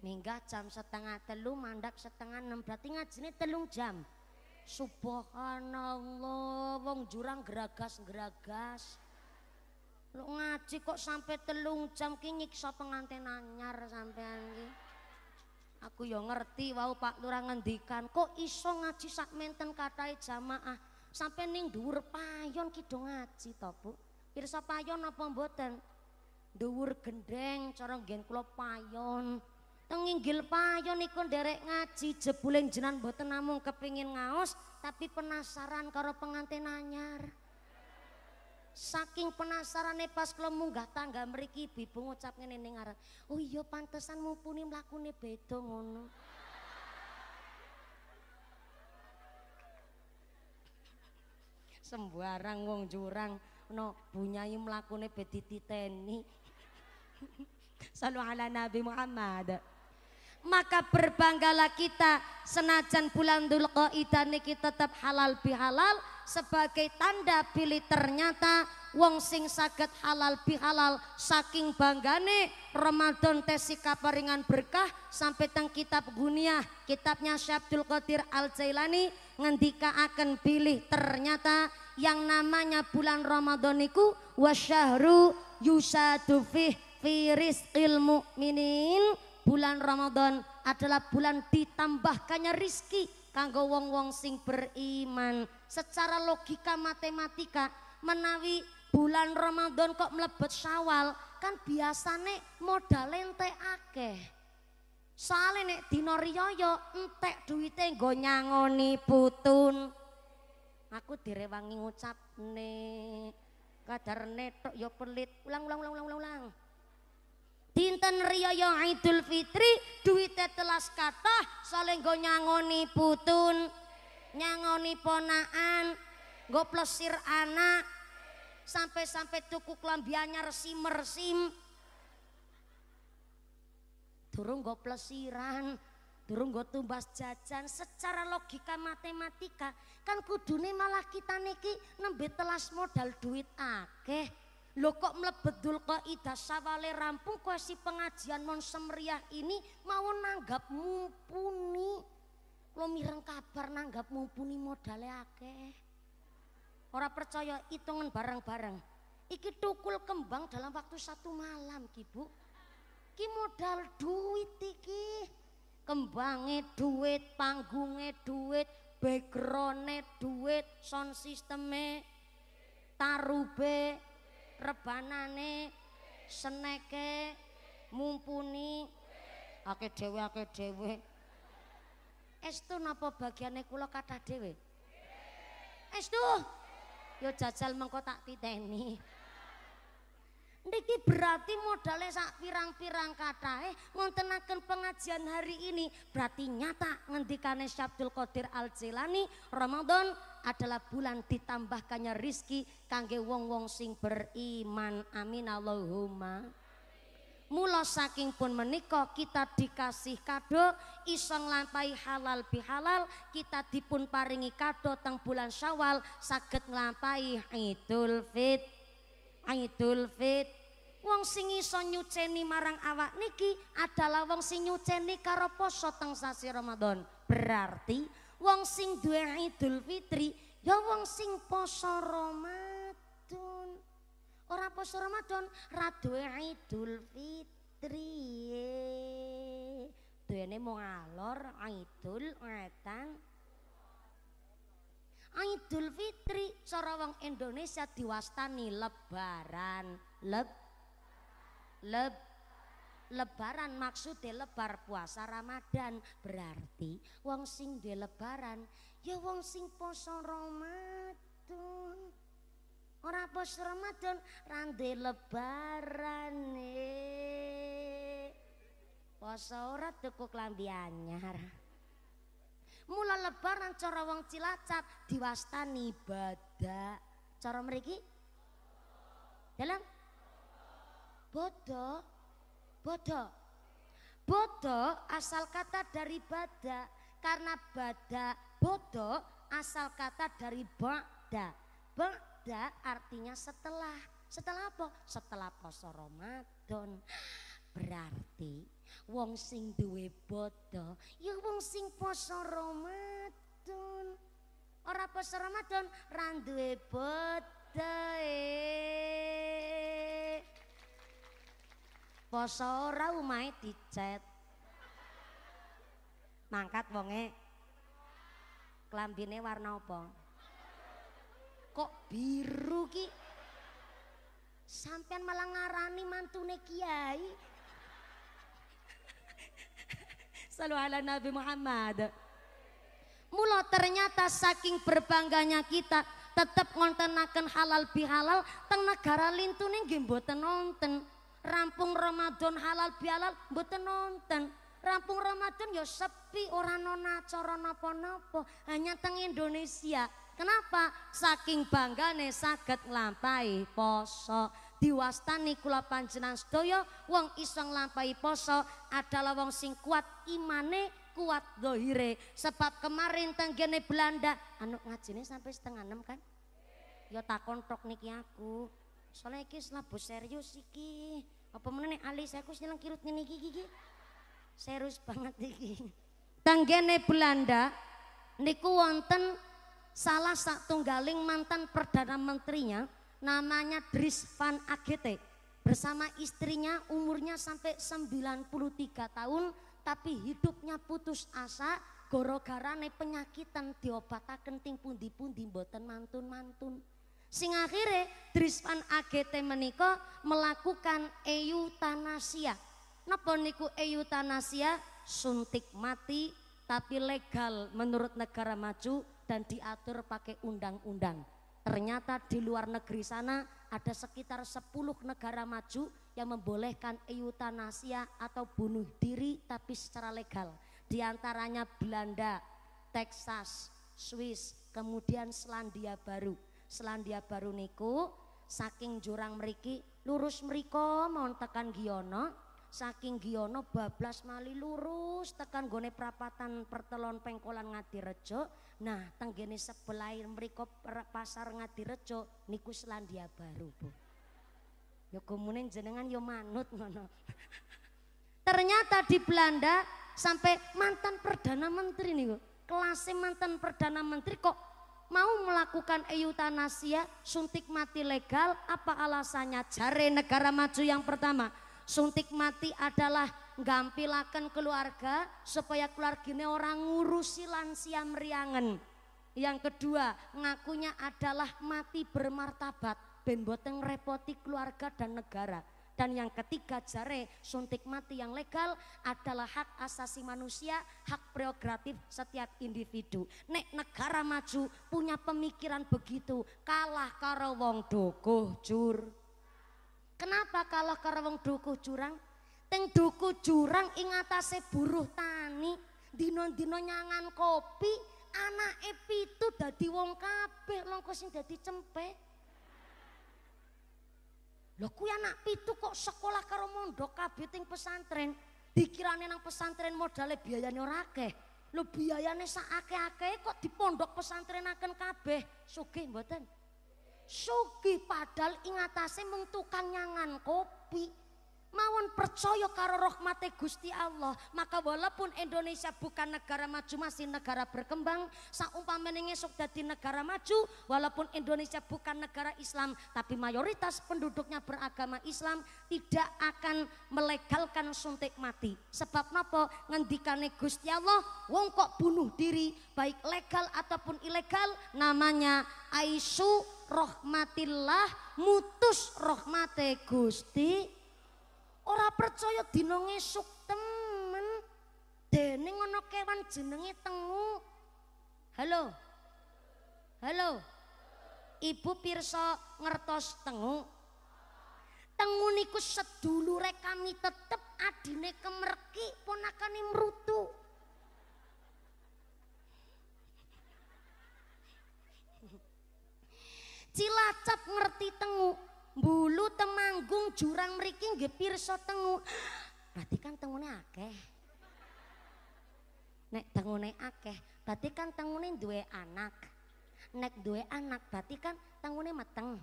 Minggah jam setengah telu, mandap setengah enam, berarti ngajine telung jam. Subhanallah, wong jurang geragas-geragas. Lu ngaji kok sampai telung jam ki nyiksa pengantin anyar sampean ki. Aku yo ngerti wau Pak Lurah ngendikan, kok iso ngaji sak menten katai jamaah. Sampai ning dhuwur payon ki do ngaji to, Bu. Pirsa payon apa mboten? Dhuwur gendeng corong nggen kula payon. Tenginggil payo niku derek ngaji jebuling jenan boten namung kepingin ngaos tapi penasaran karo pengantin anyar. Saking penasarane pas kula munggah tangga mriki bibu ngucap ngene ning ngarep. Oh iya pantesan mumpuni mlakune beda ngono. Sembarang wong jurang no bunyai mlakune bedititeni. [laughs] Salu ala Nabi Muhammad maka berbanggalah kita senajan bulan dulu nih kita tetap halal bihalal sebagai tanda pilih ternyata wong sing saged halal bihalal saking banggane Ramadan tesi kaparingan berkah sampai teng kitab guniah kitabnya Syabdul Qadir Al Jailani ngendika akan pilih ternyata yang namanya bulan Ramadan niku wasyahru yusadufih firis ilmu mini bulan Ramadan adalah bulan ditambahkannya rizki kanggo wong-wong sing beriman. Secara logika matematika menawi bulan Ramadan kok melebet Syawal, kan biasane modal lente akeh. Soale nek dino riyaya entek duwite nggo nyangoni putun. Aku direwangi ngucap ngucapne kadar netok yo ya pelit. Ulang ulang ulang ulang ulang. Dinten riyaya Idul Fitri duitnya telas kata, saling go nyangoni putun, nyangoni ponaan, go plesir anak, sampai-sampai tuku klambi resim-resim, turun go plesiran, turun go tumbas jajan secara logika matematika kan kudune malah kita niki nembe telas modal duit akeh lo kok mlebedul kaidah sawale rampung kok si pengajian mon semeriah ini mau nanggap mumpuni. Lo mireng kabar nanggap mumpuni modale akeh. Ora percaya hitungan bareng-bareng. Iki tukul kembang dalam waktu satu malam Ki Bu. Ki modal duit iki. Kembange duit, panggunge duit, backgroundnya duit, sound sisteme, tarube, rebanane seneke mumpuni ake dhewe ake dhewe estu napa bagiane kula kathah dhewe estu yo jajal mengko tak titeni Niki berarti modalnya sak pirang-pirang kata, eh, ngontenaken pengajian hari ini berarti nyata ngendikane Syabdul Qadir Al Jilani Ramadan adalah bulan ditambahkannya rizki kangge wong-wong sing beriman amin Allahumma Mula saking pun menika kita dikasih kado iseng lampai halal bihalal kita dipun paringi kado teng bulan Syawal saket nglampahi Idul Fit Idul Fit Wong sing iso nyuceni marang awak niki adalah wong sing nyuceni karo poso teng sasi Ramadan. Berarti wong sing duwe Idul Fitri ya wong sing poso Ramadan. Ora poso Ramadan, ra duwe Idul Fitri. Duwene mung alor Idul Adhan Idul Fitri cara wong Indonesia diwastani lebaran. Leb leb lebaran maksudnya lebar puasa Ramadan berarti wong sing di lebaran ya wong sing poso Ramadan orang poso Ramadan rande lebaran eh. poso ora tuku lambi anyar mula lebaran cara wong Cilacap diwastani ibadah cara merigi dalam bodoh bodoh. Bodoh asal kata dari badak karena badak bodoh asal kata dari bada. Bada artinya setelah. Setelah apa? Setelah poso Ramadan. [gasps] Berarti wong sing duwe bodoh ya wong sing poso Ramadan. Ora poso Ramadan randuwe bodoh eh. Poso ora umahe dicet. Mangkat wonge. Klambine warna apa? Kok biru ki? Sampean malah ngarani mantune kiai. Salu ala Nabi Muhammad. Mula ternyata saking berbangganya kita tetap ngontenakan halal bihalal teng negara lintune nggih mboten nonten rampung Ramadan halal bihalal mboten nonton rampung Ramadan ya sepi orang nona corona napa-napa hanya teng Indonesia kenapa saking bangga banggane saged lampai poso diwastani kula panjenengan sedaya wong iso lampai poso adalah wong sing kuat imane kuat dohire sebab kemarin tenggene Belanda anu ngajine sampai setengah enam kan ya takon tok niki aku soalnya iki labus serius iki apa nih alis aku seneng kirut nih gigi gigi serius banget iki tanggene Belanda niku wonten salah satu galing mantan perdana menterinya namanya Dries van Agete bersama istrinya umurnya sampai 93 tahun tapi hidupnya putus asa gara gara penyakitan diobatakan ting pundi-pundi mboten mantun-mantun. Sing akhirnya Drispan AGT Meniko melakukan eutanasia. Napa niku eutanasia? Suntik mati tapi legal menurut negara maju dan diatur pakai undang-undang. Ternyata di luar negeri sana ada sekitar 10 negara maju yang membolehkan eutanasia atau bunuh diri tapi secara legal. Di antaranya Belanda, Texas, Swiss, kemudian Selandia Baru. Selandia Baru niku saking jurang meriki lurus meriko mau tekan Giono saking Giono bablas mali lurus tekan gone perapatan pertelon pengkolan Ngadirejo nah tenggene sebelah meriko pasar Ngadirejo niku Selandia Baru Bu yo ya kemudian jenengan yo ya manut ngono [laughs] ternyata di Belanda sampai mantan perdana menteri nih kelasnya mantan perdana menteri kok mau melakukan eutanasia suntik mati legal apa alasannya jare negara maju yang pertama suntik mati adalah gampilakan keluarga supaya keluarganya orang ngurusi lansia meriangen yang kedua ngakunya adalah mati bermartabat ben repoti keluarga dan negara dan yang ketiga jare suntik mati yang legal adalah hak asasi manusia, hak prerogatif setiap individu. Nek negara maju punya pemikiran begitu, kalah karo wong dukuh jur. Kenapa kalah karo wong dukuh jurang? Teng dukuh jurang ingatase buruh tani, dino-dino nyangan kopi, anak epi itu dadi wong kabeh, longkosin dadi Lho kuwi anak pitu kok sekolah karo mondok kabeh teng pesantren. Dikirane nang pesantren modalnya biayane ora akeh. Lho biayane sak akeh-akeh kok pesantren akan kabeh. Sugih mboten? Sugih padahal ingatase mung tukang nyangan kopi mawon percaya karo rahmate Gusti Allah maka walaupun Indonesia bukan negara maju masih negara berkembang saumpamane esuk dadi negara maju walaupun Indonesia bukan negara Islam tapi mayoritas penduduknya beragama Islam tidak akan melegalkan suntik mati sebab napa ngendikane Gusti Allah wong kok bunuh diri baik legal ataupun ilegal namanya aisu rahmatillah mutus rahmate Gusti Ora percaya dina ngesuk temen. Dene ngono kewan jenenge tengu. Halo. Halo. Ibu pirsa ngertos tengu. Tengu niku sedulure kami tetep adine kemerki ponakane mrutu. Cilacap ngerti tengu, Bulu temanggung jurang mriki nggih pirsa tengu. Berarti kan tengune akeh. Nek tengune akeh, berarti kan tengune duwe anak. Nek duwe anak berarti kan tengune meteng.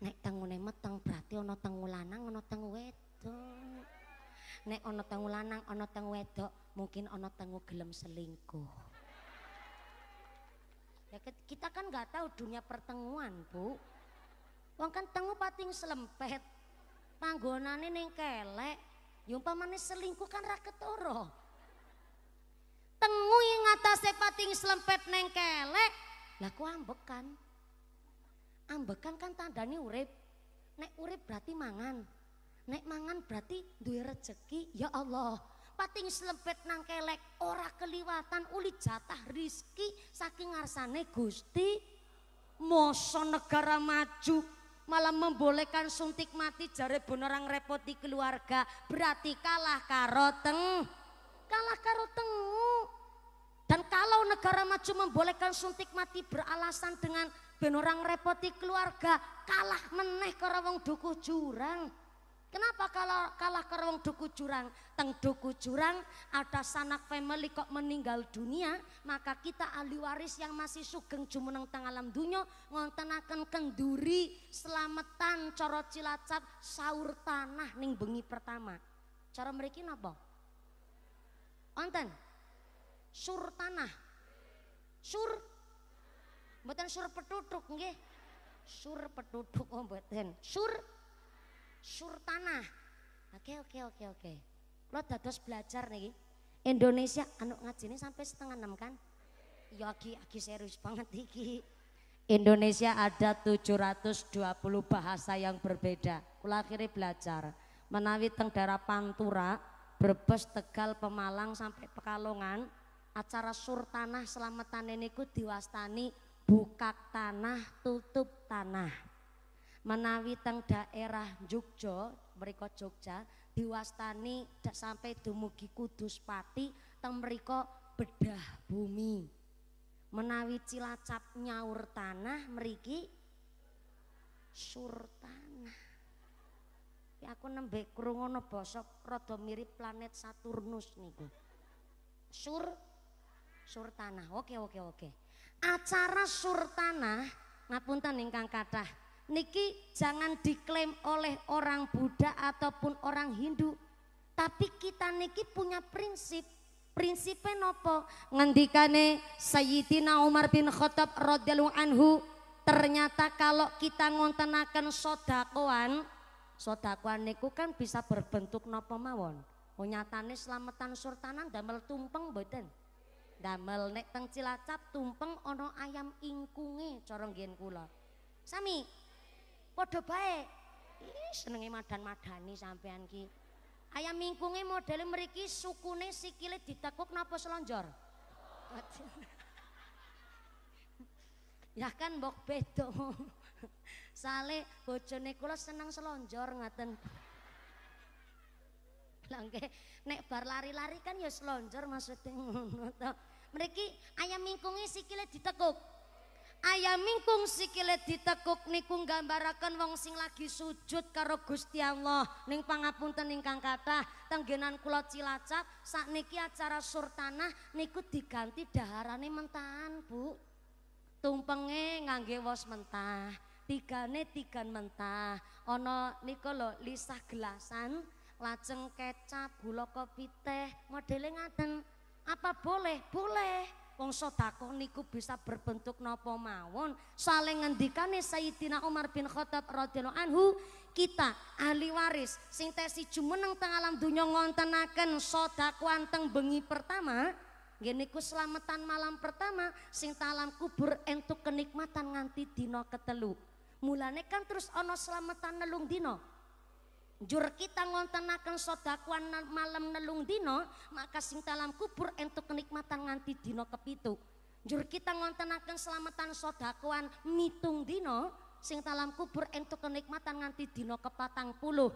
Nek tengune meteng berarti ana tengu lanang ana tengu wedok. Nek ana tengu lanang ana tengu wedok, mungkin ana tengu gelem selingkuh. Ya kita kan nggak tahu dunia pertenguan, Bu. Wong tengu pating selempet. Panggonane neng kelek. Ya selingkuh kan raketoro. ketara. Tengu yang pating selempet neng kelek. Lah ku ambekan. Ambekan kan, kan, kan tandanya urip. Nek urip berarti mangan. Nek mangan berarti duwe rezeki Ya Allah, pating selempet nang kelek ora keliwatan uli jatah rizki saking ngarsane Gusti moso negara maju malah membolehkan suntik mati jare benerang repoti keluarga berarti kalah karo teng kalah karo tengu dan kalau negara maju membolehkan suntik mati beralasan dengan repot repoti keluarga kalah meneh karo wong dukuh jurang Kenapa kalau kalah kerong duku jurang? Teng duku jurang ada sanak family kok meninggal dunia, maka kita ahli waris yang masih sugeng jumeneng teng alam dunya ngontenaken kenduri selametan coro cilacap saur tanah ning bengi pertama. Cara mereka napa? Onten. Sur tanah. Sur Mboten sur petutuk nggih. Sur petutuk oh mboten. Sur Surtanah. Oke oke oke oke. Lo dados belajar nih. Indonesia anu ini sampai setengah enam kan? Ya aki aki serius banget iki. Indonesia ada 720 bahasa yang berbeda. Kula akhirnya belajar. Menawi teng daerah Pantura, Brebes, Tegal, Pemalang sampai Pekalongan, acara sur tanah selamatan ku diwastani buka tanah, tutup tanah menawi teng daerah Jogja mereka Jogja diwastani sampai dumugi Kudus Pati teng mereka bedah bumi menawi Cilacap nyaur tanah meriki tanah. ya aku nembe krungono bosok, rada mirip planet Saturnus nih sur tanah. oke oke oke acara tanah ngapunten ingkang kathah niki jangan diklaim oleh orang Buddha ataupun orang Hindu tapi kita niki punya prinsip prinsipnya nopo ngendikane Sayyidina Umar bin Khattab radhiyallahu anhu ternyata kalau kita ngontenakan sodakoan sodakoan niku kan bisa berbentuk nopo mawon oh nyatane selamatan surtanan damel tumpeng boten damel nek teng Cilacap tumpeng ono ayam ingkunge corong gen kula sami Padha baik, senengnya madan-madani sampean ki. Ayam mingkunge modele meriki sukune sikile ditekuk napa selonjor? [laughs] ya kan mbok beda. [laughs] Sale bojone kula seneng selonjor ngaten. Langke [laughs] nek bar lari-lari kan ya selonjor maksudnya ngono to. Mriki ayam mingkunge sikile ditekuk. Ayaming mingkung sikile ditekuk niku nggambaraken wong sing lagi sujud karo Gusti Allah ning pangapunten ingkang kathah tenggenan kula Cilacap sakniki acara sur tanah, niku diganti daharane mentahan Bu tumpenge ngangge wos mentah tigane tigan mentah ana niku lho lisah gelasan lajeng kecap gula kopi teh modele ngaten apa boleh boleh Wong sedekah niku bisa berbentuk napa mawon. Saling ngendikane Sayyidina Umar bin Khattab radhiyallahu anhu, kita ahli waris sing tesi jumeneng teng alam dunya ngontenaken sedekah teng bengi pertama, Gini ku selamatan malam pertama sing talam kubur entuk kenikmatan nganti dino ketelu. Mulane kan terus ono selamatan nelung dino jur kita ngontenaken sodakuan malam nelung dino maka sing dalam kubur entuk kenikmatan nganti dino kepitu jur kita ngontenaken selamatan sodakuan mitung dino sing dalam kubur entuk kenikmatan nganti dino kepatang puluh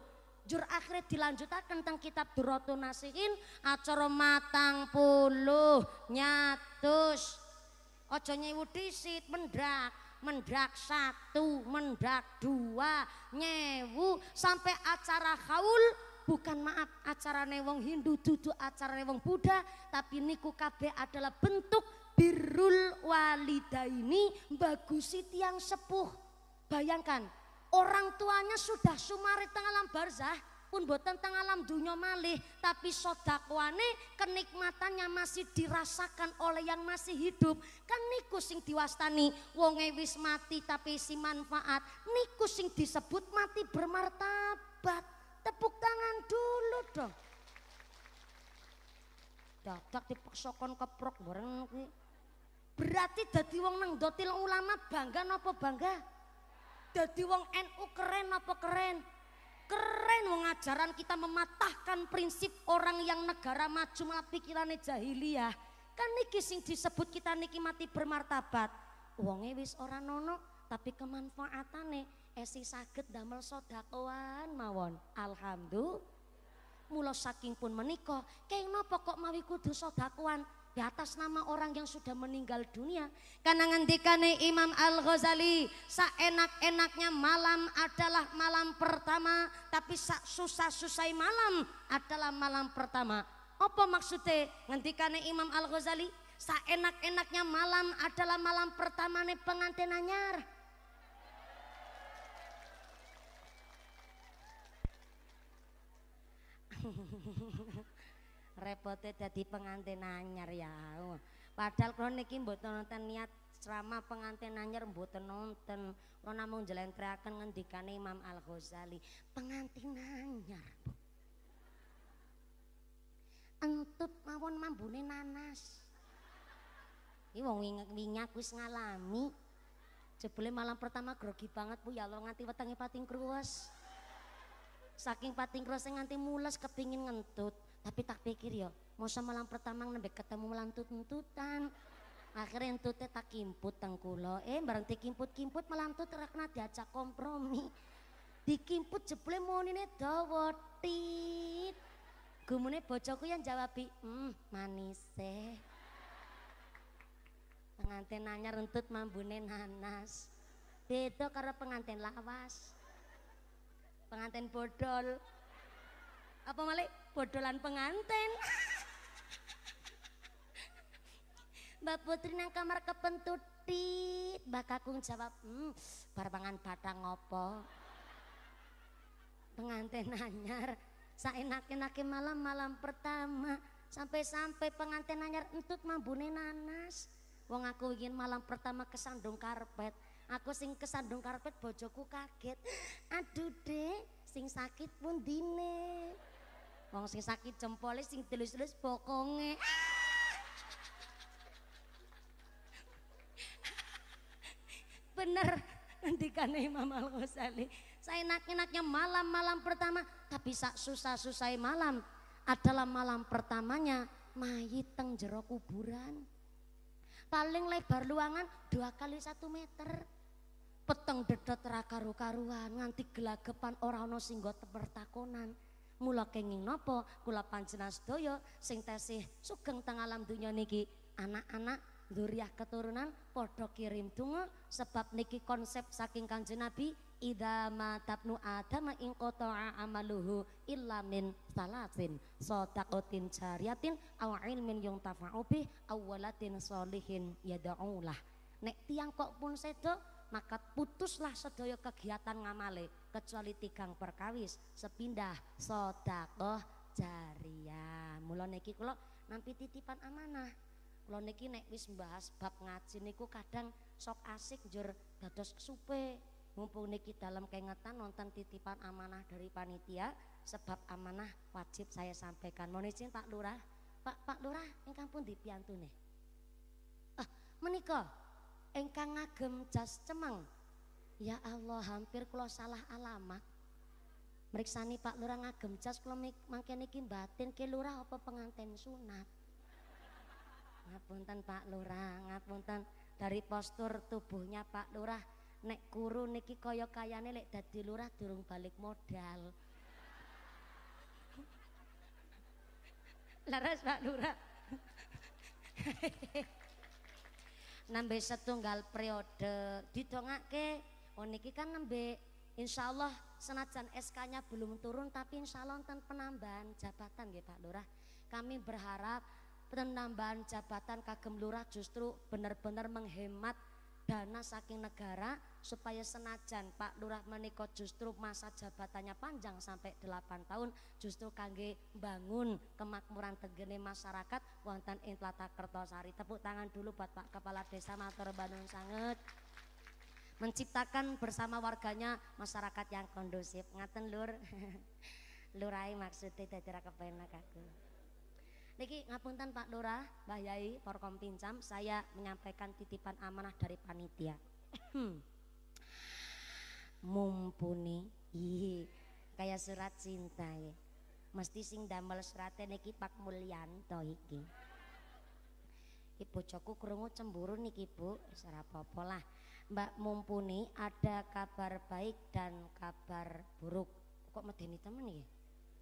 jur akhirnya dilanjutkan tentang kitab Duratun Nasihin acara matang puluh nyatus aja nyewudhisit mendrak mendak satu, mendak dua, nyewu sampai acara haul bukan maaf acara wong Hindu duduk acara wong Buddha tapi niku kabe adalah bentuk birul walida ini bagusi tiang sepuh bayangkan orang tuanya sudah sumarit tengah barzah pun boten teng alam dunia malih tapi sodakwane kenikmatannya masih dirasakan oleh yang masih hidup kan niku sing diwastani wonge wis mati tapi si manfaat niku sing disebut mati bermartabat tepuk tangan dulu dong dadak dipaksakan keprok bareng berarti dadi wong nang dotil ulama bangga napa bangga dadi wong NU keren apa keren keren wong ajaran kita mematahkan prinsip orang yang negara maju malah pikirannya jahiliyah. Kan niki sing disebut kita niki mati bermartabat. Wonge wis ora nono tapi kemanfaatane esi saged damel sodakoan mawon. Alhamdulillah. mulos saking pun menikah kayak napa kok mawi kudu sodakoan? di atas nama orang yang sudah meninggal dunia. Karena ngendikane Imam Al-Ghazali, seenak-enaknya malam adalah malam pertama, tapi sak susah-susai malam adalah malam pertama. Apa maksudnya ngendikane Imam Al-Ghazali? Seenak-enaknya malam adalah malam pertama nih pengantin anyar. repote dadi pengantin anyar ya padahal kalau niki mboten nonton niat selama pengantin anyar mboten nonton namun jalan njlentrehake ngendikan Imam Al Ghazali pengantin anyar entut mawon mambune nanas ini wong minyak wis ngalami jebule malam pertama grogi banget Bu ya lo nganti wetenge pating kruas saking pating kruwes nganti mules kepingin ngentut tapi tak pikir yo mau sama malam pertama nembe ketemu malam tuntutan akhirnya entute tak kimput tengkulo eh berhenti kimput kimput malam tuh terkena diajak kompromi dikimput jebule moni ne kemudian gumune bojoku yang jawab hmm manis eh pengantin nanya rentut mambune nanas beda karena pengantin lawas pengantin bodol apa malik bodolan pengantin, Mbak Putri nang kamar kepentutit Mbak Kakung jawab hmm, barbangan batang Pengantin penganten anyar saenak-enake malam malam pertama sampai-sampai pengantin nanyar entut mambune nanas wong aku ingin malam pertama kesandung karpet aku sing kesandung karpet bojoku kaget aduh deh, sing sakit pun dine Wong sing sakit jempole sing delus-delus bokonge. Bener ngendikane Imam Al Ghazali. Saya enak-enaknya malam-malam pertama, tapi sak susah-susah malam adalah malam pertamanya mayit teng jero kuburan. Paling lebar luangan dua kali satu meter. Peteng dedet raka rukaruan karuan nganti gelagapan orang ana singgot bertakonan Mula kenging nopo kula panjenengan sedaya sing tesih sugeng teng alam donya niki anak-anak Duriah keturunan podo kirim tungo sebab niki konsep saking kanjeng Nabi idza matabnu adama ing qata'a amaluhu ilamin salatin sadaqatin jariyatin aw ilmin yung tafa'u bih aw waladin sholihin nek tiang kok pun sedo maka putuslah sedaya kegiatan ngamale kecuali tigang perkawis sepindah sodakoh jariah mulane iki kula nampi titipan amanah kalau niki nek wis bahas bab ngaji niku kadang sok asik jur dados supe mumpung niki dalam keingetan nonton titipan amanah dari panitia sebab amanah wajib saya sampaikan mohon izin Pak Lurah Pak Pak Lurah ingkang pun dipiantune ah menikah ingkang ngagem jas cemeng Ya Allah, hampir kalau salah alamat. Meriksani Pak Lurah ngagem jas kalau mangke niki batin ke lurah apa penganten sunat. Ngapunten Pak Lurah, ngapunten dari postur tubuhnya Pak Lurah nek kuru niki kaya kayane lek dadi lurah durung balik modal. Laras Pak Lurah. Nambe setunggal periode ke. Oh niki kan nembe Insya Allah senajan SK-nya belum turun tapi insya Allah nonton penambahan jabatan ya Pak Lurah. Kami berharap penambahan jabatan kagem lurah justru benar-benar menghemat dana saking negara supaya senajan Pak Lurah menikot justru masa jabatannya panjang sampai 8 tahun justru kangge bangun kemakmuran tegene masyarakat wonten ing Kertosari tepuk tangan dulu buat Pak Kepala Desa Matur Banun sangat menciptakan bersama warganya masyarakat yang kondusif. Ngaten lur. [laughs] Lurai maksudnya dadi ra kepenak aku. Niki ngapunten Pak Lurah, Mbah Yai, Porkom Pincam, saya menyampaikan titipan amanah dari panitia. [clears throat] Mumpuni, iya, kayak surat cinta ya. Mesti sing damel suratnya niki Pak Mulyanto iki. Ibu Joko krungu cemburu nih ibu, serapopo lah. Mbak Mumpuni ada kabar baik dan kabar buruk. Kok medeni temen ya?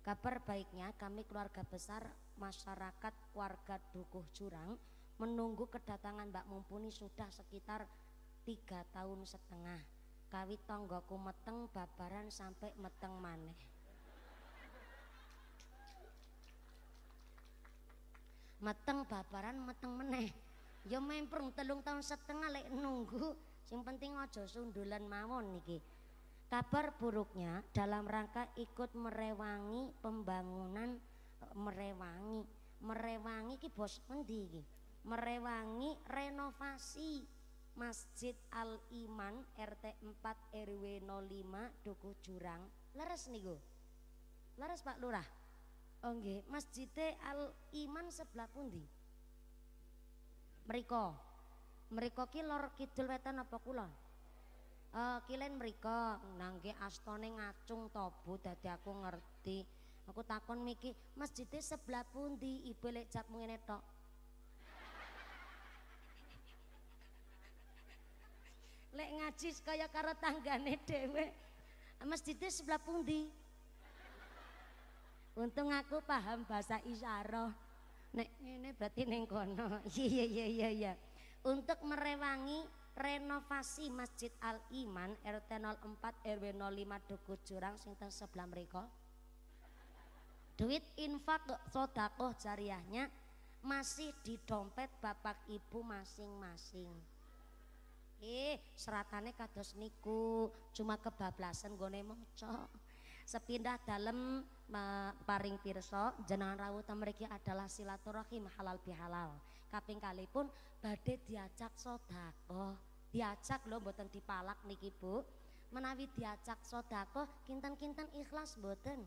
Kabar baiknya kami keluarga besar masyarakat warga Dukuh Jurang menunggu kedatangan Mbak Mumpuni sudah sekitar tiga tahun setengah. Kawi tonggoku meteng babaran sampai meteng maneh. Meteng babaran meteng meneh. Ya perung telung tahun setengah lek nunggu sing penting ojo sundulan mawon niki. Kabar buruknya dalam rangka ikut merewangi pembangunan merewangi merewangi ki bos mendi ki merewangi renovasi Masjid Al Iman RT 4 RW 05 Duku Jurang leres niku leres Pak Lurah oh Masjid Al Iman sebelah pundi mriko mereka ki lor kidul wetan apa kulon? Uh, eh, kilen mereka nangge astone ngacung tobu dadi aku ngerti. Aku takon miki, masjidnya sebelah pundi? Ibu lek jat ngene tok. [laughs] Lek ngaji kaya karo tanggane dewe. Masjidnya sebelah pundi? Untung aku paham bahasa isyarah. Nek ngene berarti ning kono. [laughs] Iya iya iya iya untuk merewangi renovasi Masjid Al Iman RT 04 RW 05 Duku Jurang sinten sebelah mereka duit infak sodako jariahnya masih di dompet bapak ibu masing-masing eh seratane kados niku cuma kebablasan gone moco sepindah dalam paring pirso jenengan rawuh mereka adalah silaturahim halal bihalal kaping kalipun badhe diajak sodako diajak lho mboten dipalak niki Bu menawi diajak sodako kinten-kinten ikhlas mboten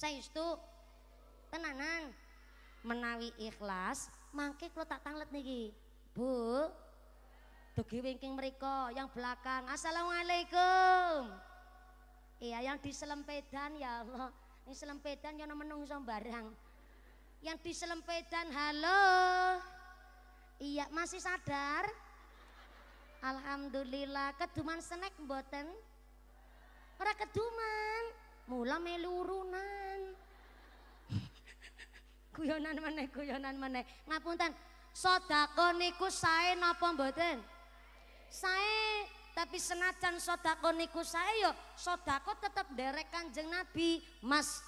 itu tenanan menawi ikhlas mangke kula tak tanglet niki Bu dugi wingking mereka yang belakang Assalamualaikum iya yang diselempedan ya Allah ini selempedan yang menungso barang yang diselempedan halo iya masih sadar Alhamdulillah keduman senek mboten ora keduman mula melurunan kuyonan [laughs] meneh guyonan meneh ngapunten sodako niku sae napa mboten sae tapi senajan sodako niku sae yo ya, sodako tetep derek kanjeng nabi mas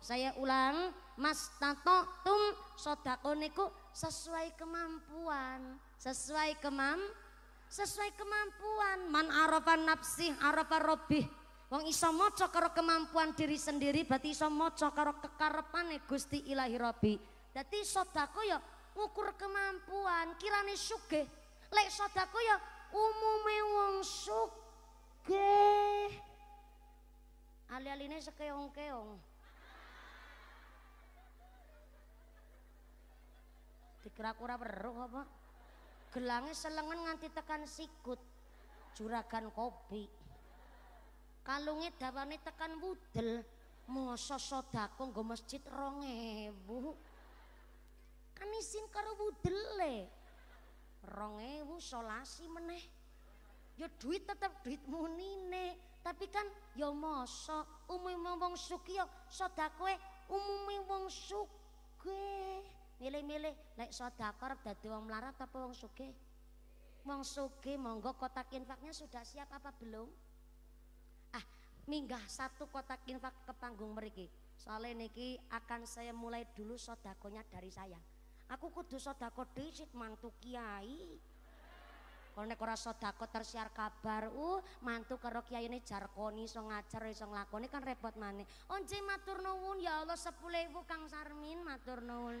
saya ulang mas tato tum sodako niku sesuai kemampuan sesuai kemam sesuai kemampuan man arafan nafsi arafa robih wong iso maca karo kemampuan diri sendiri berarti iso maca karo kekarepane Gusti Ilahi Rabbi dadi sodako ya ngukur kemampuan kirane sugih lek sodako ya umume wong sugih ali-aline sekeong-keong dikira kura weruh apa gelangnya selengan nganti tekan sikut juragan kopi kalungnya dawane tekan wudel mosok sodako nggo masjid rongewu kan isin karo wudel le rongewu solasi meneh ya duit tetap duit muni tapi kan ya moso umumnya wong suki ya sodakwe umumnya wong suki milih-milih lek sodakor dadi wong melarat apa wong sugih wong sugih monggo kotak infaknya sudah siap apa belum ah minggah satu kotak infak ke panggung meriki soalnya niki akan saya mulai dulu sodakonya dari saya aku kudu sodako disit mantu kiai kalau nek ora sodako tersiar kabar uh mantu karo kiai ini jarkoni so ngajar so ngelakoni kan repot mana? onci matur ya Allah 10000 Kang Sarmin matur nuwun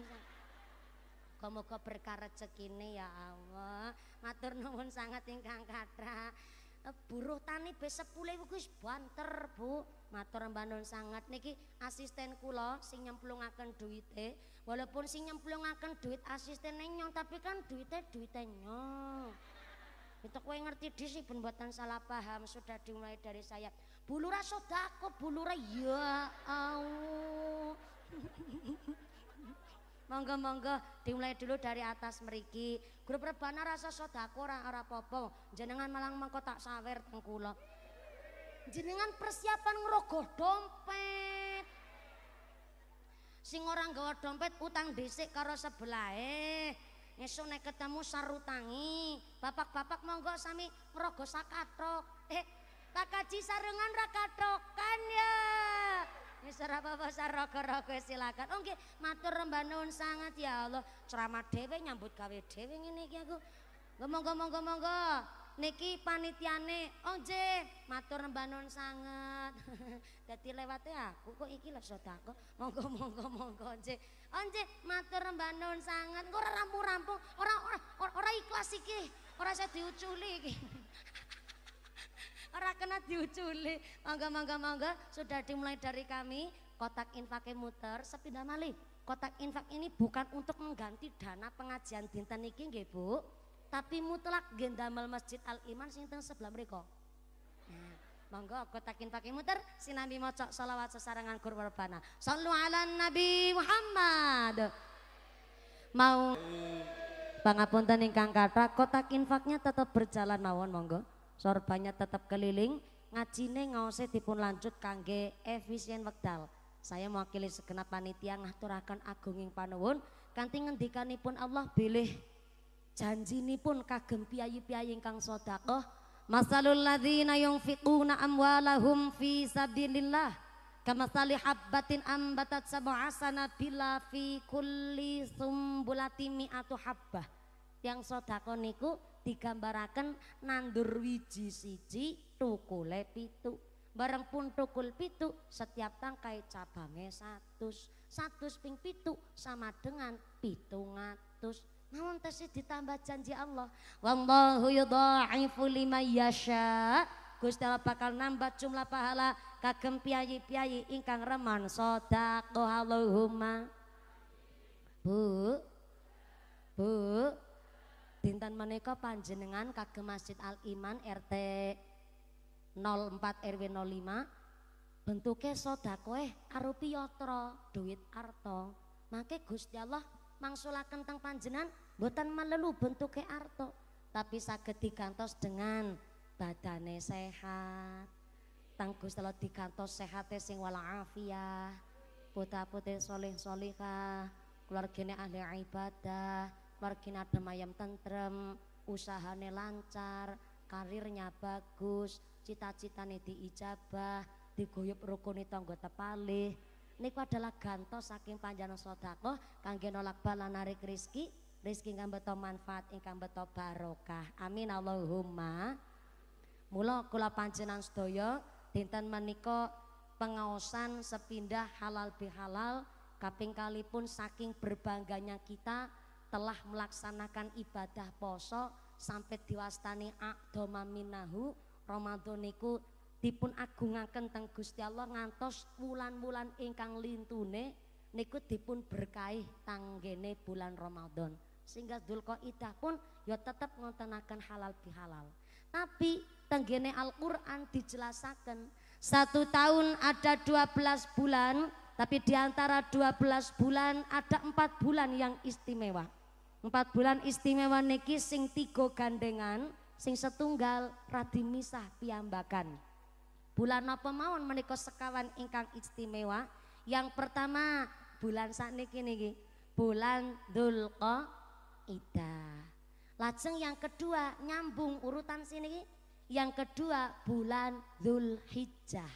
Moga-moga berkah rezekine ya Allah. Matur nuwun sangat ingkang kathah. Eh, buruh tani B10 iku wis banter, Bu. Matur mbanun sangat niki asisten kula sing nyemplungaken duite. Walaupun sing nyemplungaken duit asistene nyong tapi kan duite duite nyong. Itu kowe ngerti disi pembuatan buatan salah paham sudah dimulai dari saya. Bulura sodako, bulura ya Allah. [laughs] monggo monggo dimulai dulu dari atas meriki grup rebana rasa sodako orang ora popo jenengan malang mengkotak sawer tengkulok jenengan persiapan ngerogoh dompet sing orang gawa dompet utang disik karo sebelah eh ngesu naik ketemu sarutangi bapak-bapak monggo sami ngerogoh sakatok eh takaji sarungan rakatokan ya Isra apa saraga-raga silakan. Oh nggih, matur Mbah Nun sangat ya Allah. Ceramah dhewe nyambut gawe dhewe ngene iki aku. Monggo-monggo-monggo. Niki panitiane. Oh nggih, matur Mbah Nun sangat. [laughs] Dadi lewate aku kok iki lho sedako. Monggo-monggo-monggo nggih. Oh nggih, matur Mbah Nun sangat. Ora rampung-rampung, ora ora ora ikhlas iki. Ora saya diuculi iki. [laughs] ora kena diuculi. Mangga-mangga-mangga sudah dimulai dari kami kotak infaknya muter sepindah malih. Kotak infak ini bukan untuk mengganti dana pengajian dinten niki nggih, Bu, tapi mutlak gendamel Masjid Al Iman sinten sebelah mereka. Mangga, hmm. monggo kotak infak muter sinambi mocok salawat sesarangan kurbana. Sallu ala Nabi Muhammad. Mau bangapun ingkang kathah kotak infaknya tetap berjalan mawon monggo sorbannya tetap keliling, ngajine ngause dipun lanjut kangge efisien wekdal. Saya mewakili segenap panitia ngaturaken agunging panuwun kanthi ngendikanipun Allah bilih pun kagem piayi-piayi kang sedekah Masalul ladzina yunfiquna amwalahum fi sabilillah kamasali habbatin ambatat sab'a sanabila fi kulli sumbulati mi'atu habbah. Yang sedekah niku digambarakan nandur wiji siji tukule pitu bareng pun tukul pitu setiap tangkai cabangnya satu satu ping pitu sama dengan pitung atus namun tesih ditambah janji Allah wallahu yudha'ifu lima yasha Gusti Allah bakal nambah jumlah pahala kagem piayi piayi ingkang reman sedekah Allahumma Bu Bu dinten menika panjenengan kagem Masjid Al Iman RT 04 RW 05 bentuke sodakoeh arupi yatra duit arto maka Gus Allah mangsulaken teng panjenan buatan melelu bentuknya arto tapi saged digantos dengan badane sehat tang Gusti Allah digantos sehate sing walafiah putra putri soleh solihah keluarganya ahli ibadah adem ayam tentrem usahane lancar karirnya bagus cita-citane diijabah digoyop rukune tangga tepalih niku adalah gantos saking panjenengan sedekah kangge nolak bala narik rizki rizki ingkang beto manfaat ingkang beto barokah amin Allahumma mula kula panjenengan sedaya dinten menika pengaosan sepindah halal bihalal kaping kalipun saking berbangganya kita telah melaksanakan ibadah poso sampai diwastani akdoma minahu romadoniku dipun agungaken teng Gusti Allah ngantos wulan-wulan ingkang lintune niku dipun berkaih tanggene bulan Ramadan sehingga Dzulqaidah pun ya tetap ngontenakan halal bihalal tapi tanggene Al-Qur'an dijelasaken satu tahun ada dua belas bulan tapi diantara antara belas bulan ada empat bulan yang istimewa Empat bulan istimewa niki sing tiga gandengan, sing setunggal radi misah piyambakan. Bulan apa mawon menika sekawan ingkang istimewa? Yang pertama bulan sakniki niki, niki, bulan ida Lajeng yang kedua nyambung urutan sini Yang kedua bulan Dzulhijjah.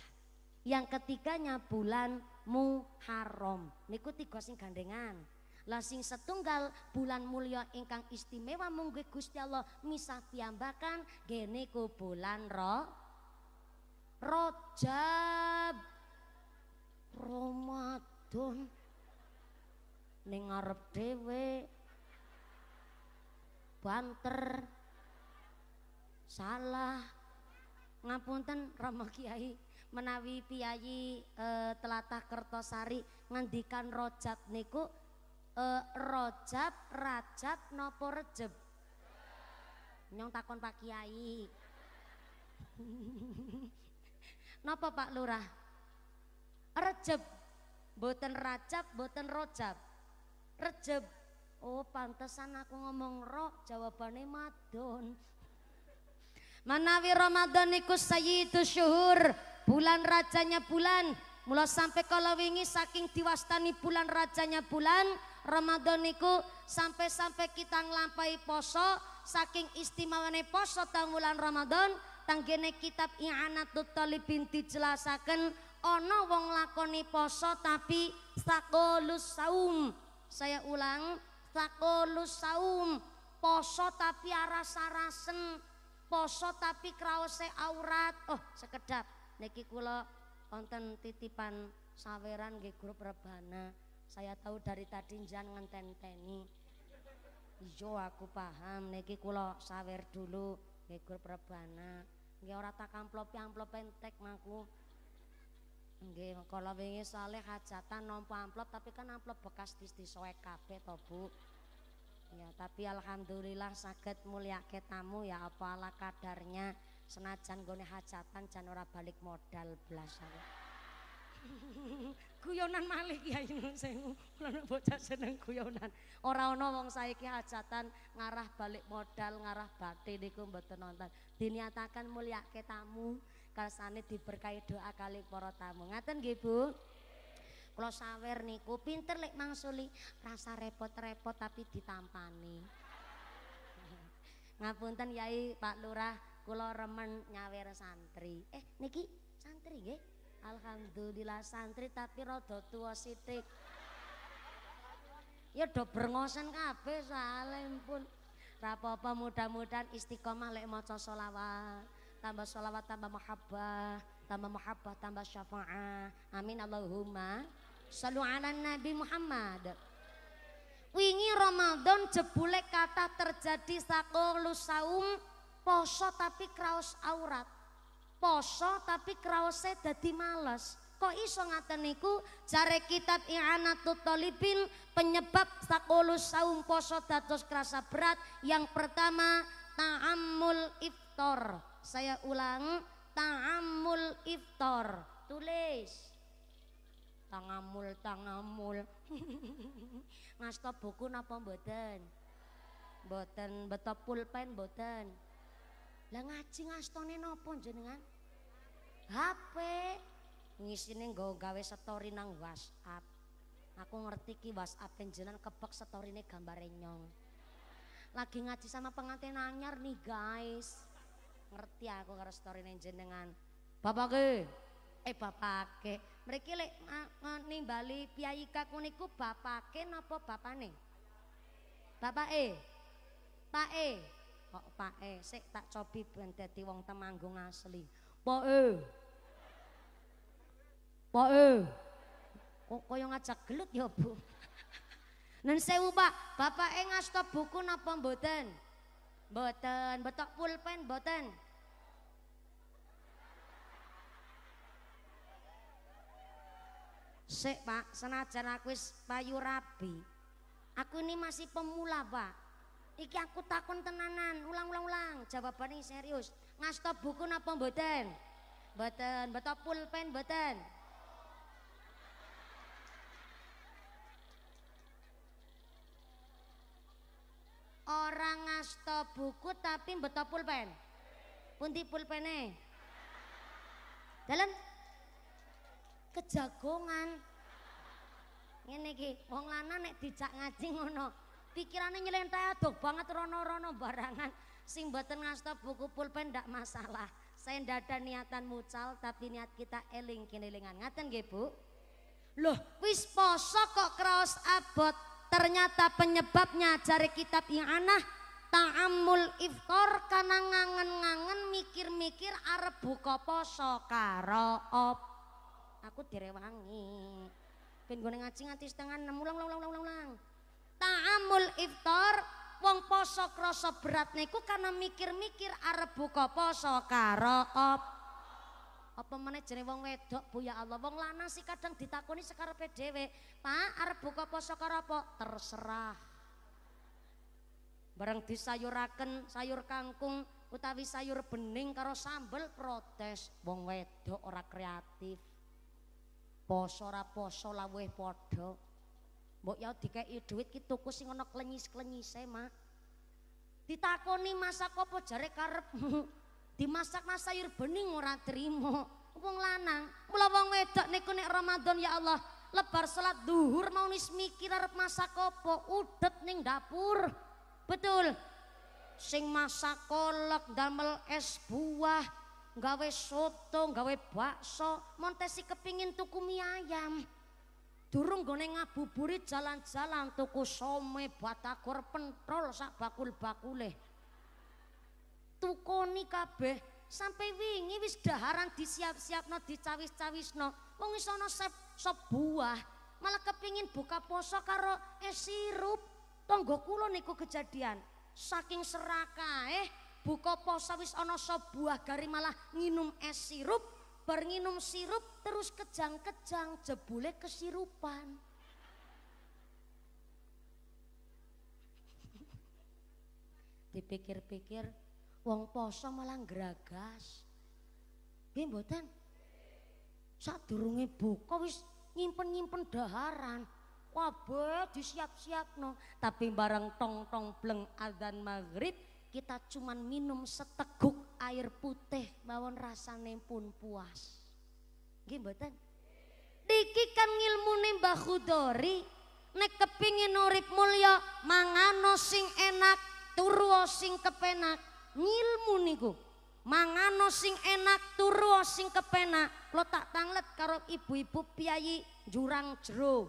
Yang ketiganya bulan Muharram. Niku tiga sing gandengan. Lasing setunggal bulan mulia ingkang istimewa munggih Gusti Allah misah piyambakan gene ku bulan ro rojab Ramadan ning ngarep dhewe banter salah ngapunten Rama Kiai menawi piyayi e, eh, telatah Kertosari ngendikan rojab niku e, rojab, rajab, nopo rejeb nyong takon pak kiai [laughs] nopo pak lurah rejeb boten rajab, boten rojab rejeb oh pantesan aku ngomong roh jawabannya madon [laughs] Manawi Ramadan iku sayyidu syuhur, bulan rajanya bulan. Mula sampai kalau wingi saking diwastani bulan rajanya bulan, Ramadan niku sampai-sampai kita ngelampai poso saking istimewane poso tang bulan Ramadan tanggene kitab i'anatut talibin dijelasaken ono wong lakoni poso tapi sakolus saum saya ulang sakolus saum poso tapi aras arasen poso tapi krause aurat oh sekedap niki kula wonten titipan saweran nggih grup rebana saya tahu dari tadi jangan ngententeni iyo aku paham niki kula sawer dulu nggih perbana nggih ora tak yang amplop entek mangku nggih kala wingi saleh hajatan nompo amplop tapi kan amplop bekas disoek kabeh to Bu ya tapi alhamdulillah saged mulyake tamu ya apa ala kadarnya senajan gone hajatan jan ora balik modal blas guyonan malih Kiai Nun saya Kula bocah seneng guyonan. Ora ana wong saiki hajatan ngarah balik modal, ngarah batin niku mboten nonton. mulia ke tamu, kalsane diberkahi doa kali para tamu. Ngaten nggih, Bu? Kula sawer niku pinter lek mangsuli, rasa repot-repot tapi ditampani. [laughs] Ngapunten Yai Pak Lurah, kula remen nyawer santri. Eh niki santri nggih? Alhamdulillah santri tapi rada tua sitik Ya do berngosen kabeh salem pun. Rapopo mudah-mudahan istiqomah lek maca selawat. Tambah selawat tambah mahabbah, tambah mahabbah tambah syafaat. Amin Allahumma. Sallu ala Nabi Muhammad. Wingi Ramadan jebule kata terjadi sakolus saum poso tapi kraos aurat poso tapi Krause dadi males kok iso ngaten niku jare kitab i'anatut talibin penyebab sakolus saum poso dados kerasa berat yang pertama ta'ammul iftor saya ulang ta'ammul iftor tulis tangamul tangamul [laughs] Ngasto buku napa mboten mboten beto pulpen mboten lah ngaji ngastone napa jenengan HP ngisine nggo gawe story nang WhatsApp. Aku ngerti ki WhatsApp jenengan kebek storine gambare nyong. Lagi ngaji sama pengantin anyar nih guys. Ngerti aku karo storine jenengan. Bapak ke, eh bapak ke, mereka lek nimbali piyayi kaku niku bapak ke napa bapak nih? Bapak e, pak e, kok pak e, sik tak cobi ben wong temanggung asli pak pak e. Poe. Kok kaya ngajak gelut ya, Bu. [laughs] Nun sewu, Pak, bapake ngasta buku napa mboten? Mboten, betok pulpen mboten. Sik, Pak, senajan aku wis payu rabi. Aku ini masih pemula, Pak. Iki aku takon tenanan, ulang-ulang-ulang, jawabannya serius. Ngasta buku napa mboten? Mboten, beto pulpen mboten. Orang ngasta buku tapi beto pulpen. Pundi pulpene? Dalam kejagongan. Ngene iki, wong lanang nek dijak ngaji ngono, pikirane nyelentai adoh banget rono-rono barangan sing mboten ngasta buku pulpen ndak masalah saya ndak ada niatan mucal tapi niat kita eling kinelingan ngaten nggih Bu loh wis poso kok kraos abot ternyata penyebabnya jari kitab yang anah ta'amul iftor karena ngangen-ngangen mikir-mikir arep buka poso karo op aku direwangi ben gue ngaji nganti setengah enam ulang ulang ulang ulang ta'amul iftor wong poso krasa berat niku karena mikir-mikir arep buka poso karo op. Apa meneh jenenge wong wedok, Bu ya Allah. Wong lanang sih kadang ditakoni sakarepe dhewe, "Pak, arep buka poso karo apa?" Terserah. Bareng disayuraken sayur kangkung utawi sayur bening karo sambel protes wong wedok ora kreatif. Poso ora poso lawe padha. Mbok ya dikei duit ki tuku sing ana klenyis-klenyise, Mak. Ditakoni masak kopo jare karepmu? [laughs] Dimasak-masak sayur bening ora trimo. Wong lanang, mula wong wedok niku nek Ramadan ya Allah, lebar salat duhur mau nis mikir arep masak apa, udet ning dapur. Betul. Sing masak kolak damel es buah, gawe soto, gawe bakso, montesi kepingin tuku mie ayam. Durung gone ngabuburit jalan-jalan tuku some batakor pentol sak bakul-bakule. Tukoni kabeh sampai wingi wis daharan disiap-siapno siap dicawis-cawisno. Wong isono sep sop buah malah kepingin buka poso karo es sirup. Tonggo kulo niku kejadian saking seraka eh, buka poso wis ono sop buah gari malah nginum es sirup bar sirup terus kejang-kejang jebule kesirupan. Dipikir-pikir wong poso malah geragas. Piye mboten? Sadurunge buka wis nyimpen-nyimpen daharan. Wabah disiap siap no. tapi bareng tong-tong bleng adan maghrib kita cuman minum seteguk air putih mawon rasane pun puas. Nggih mboten? Niki kan ngilmune Mbah Khudori nek kepingin urip mulya mangano sing enak, turu sing kepenak. Ngilmu niku. Mangano sing enak, turu sing kepenak. Lo tak tanglet karo ibu-ibu piyayi jurang jero.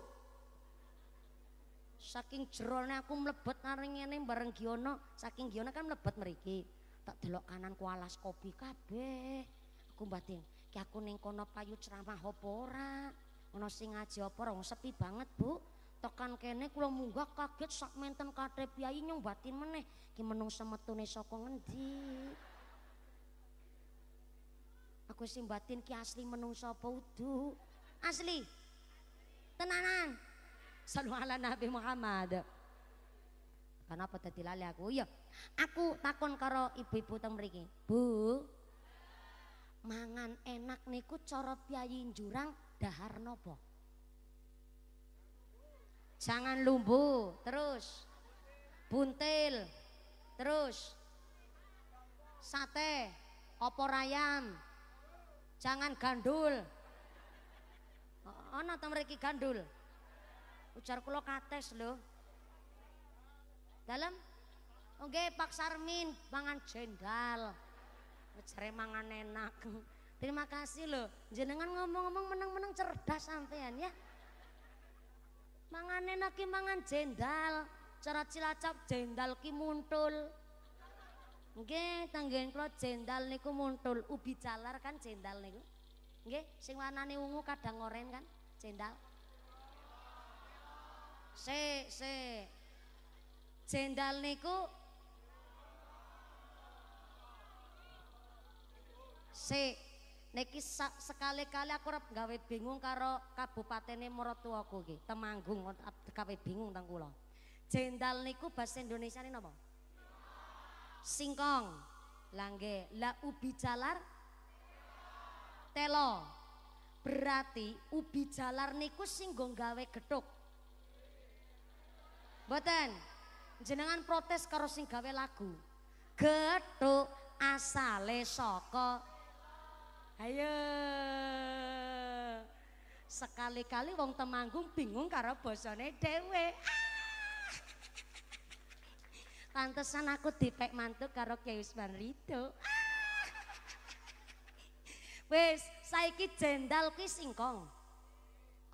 Saking jerone aku mlebet naring ngene bareng Giono, saking Giono kan mlebet mriki tak delok kanan ku alas kopi kabeh aku batin ki aku ning kono payu ceramah apa ora ana sing ngaji apa ora sepi banget Bu tekan kene kula munggah kaget sak menten kate piyayi nyong batin meneh ki menung semetune saka ngendi aku sing batin ki asli menung sapa udu asli tenanan sallu ala nabi Muhammad kenapa tadi lali aku iya Aku takon karo ibu-ibu teng mriki. Bu. Mangan enak niku cara piyayi jurang dahar nopo? Jangan lumbu, terus buntil, terus sate, opor ayam, jangan gandul. Ana ta mriki gandul? Ujar kula kates lho. Dalam Oke, Pak Sarmin, mangan jendal. Jare mangan enak. Terima kasih loh. Jenengan ngomong-ngomong menang-menang cerdas sampean ya. Mangan enak mangan jendal. Cara Cilacap jendal ki muntul. Oke, tanggen kula jendal niku muntul. Ubi jalar kan jendal niku. Oke, sing warnane ungu kadang oren kan jendal. Se se jendal niku Sik, niki sekali-kali aku rep gawe bingung karo kabupatene Maratuwaku iki, Temanggung gawe bingung teng Jendal niku bahasa Indonesia ini napa? Singkong. Langge, la ubi jalar telo. Berarti ubi jalar niku sing gawe gethuk. Mboten. Jenengan protes karo sing gawe lagu. asale soko Ayo. Sekali-kali wong Temanggung bingung karo bosone dhewe. Ah! Pantesan aku dipek mantuk karo Kyai Usman Rido. Ah! Wis, saiki jendal kuwi singkong.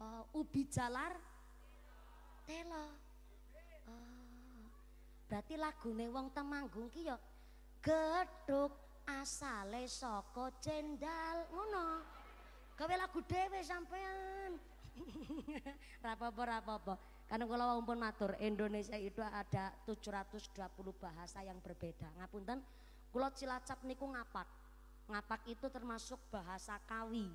Uh, ubi jalar telo. Uh, berarti lagune wong Temanggung ki ya gedhuk asale saka cendal ngono gawe lagu dhewe sampean [laughs] rapopo rapopo karena kalau wong pun matur Indonesia itu ada 720 bahasa yang berbeda ngapunten kula Cilacap niku ngapak ngapak itu termasuk bahasa Kawi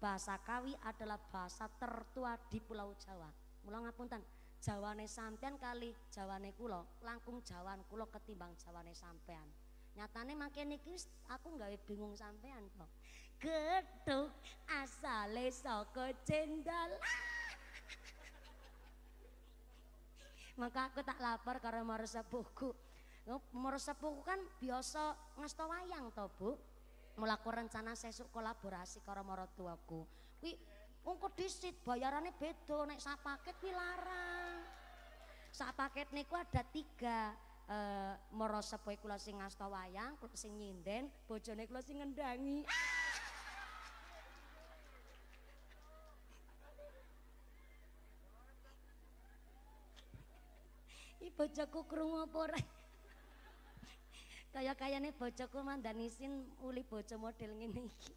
bahasa Kawi adalah bahasa tertua di Pulau Jawa mula ngapunten Jawane sampean kali Jawane kula langkung Jawan kula ketimbang Jawane sampean Nyatane makin niki aku nggak bingung sampean kok. Gedhuk asale saka cendol. [laughs] Maka aku tak lapar karena buku mau resep buku kan biasa ngasto wayang to, Bu. melakukan rencana sesuk kolaborasi karo maratuaku. Kuwi engko disit bayarannya bedo naik sak paket kuwi larang. Sak paket niku ada tiga e, eh, merosepoi kula sing ngasta wayang, kula sing nyinden, bojone kula sing ngendangi. I bojoku krungu apa ora? Kaya kayane bojoku mandanisin uli bojo model ngene iki.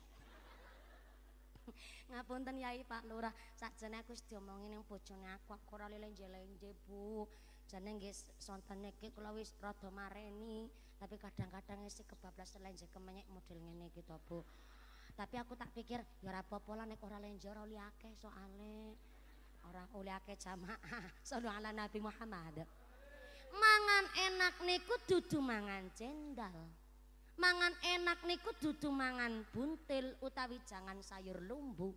Ngapunten Yai Pak Lurah, sakjane aku wis diomongi ning bojone aku, aku ora lele njeleng Bu. jane nggih sonten niki kula wis rada mareni tapi kadang-kadang isih kebablas lenje kemenyek model ngene iki to Bu tapi aku tak pikir ya ora apa-apa lah nek ora lenje ora oleh akeh soale ora oleh akeh jamaah sallallahu [laughs] Nabi Muhammad mangan enak niku dudu mangan cendal mangan enak niku dudu mangan buntil utawi jangan sayur lumbu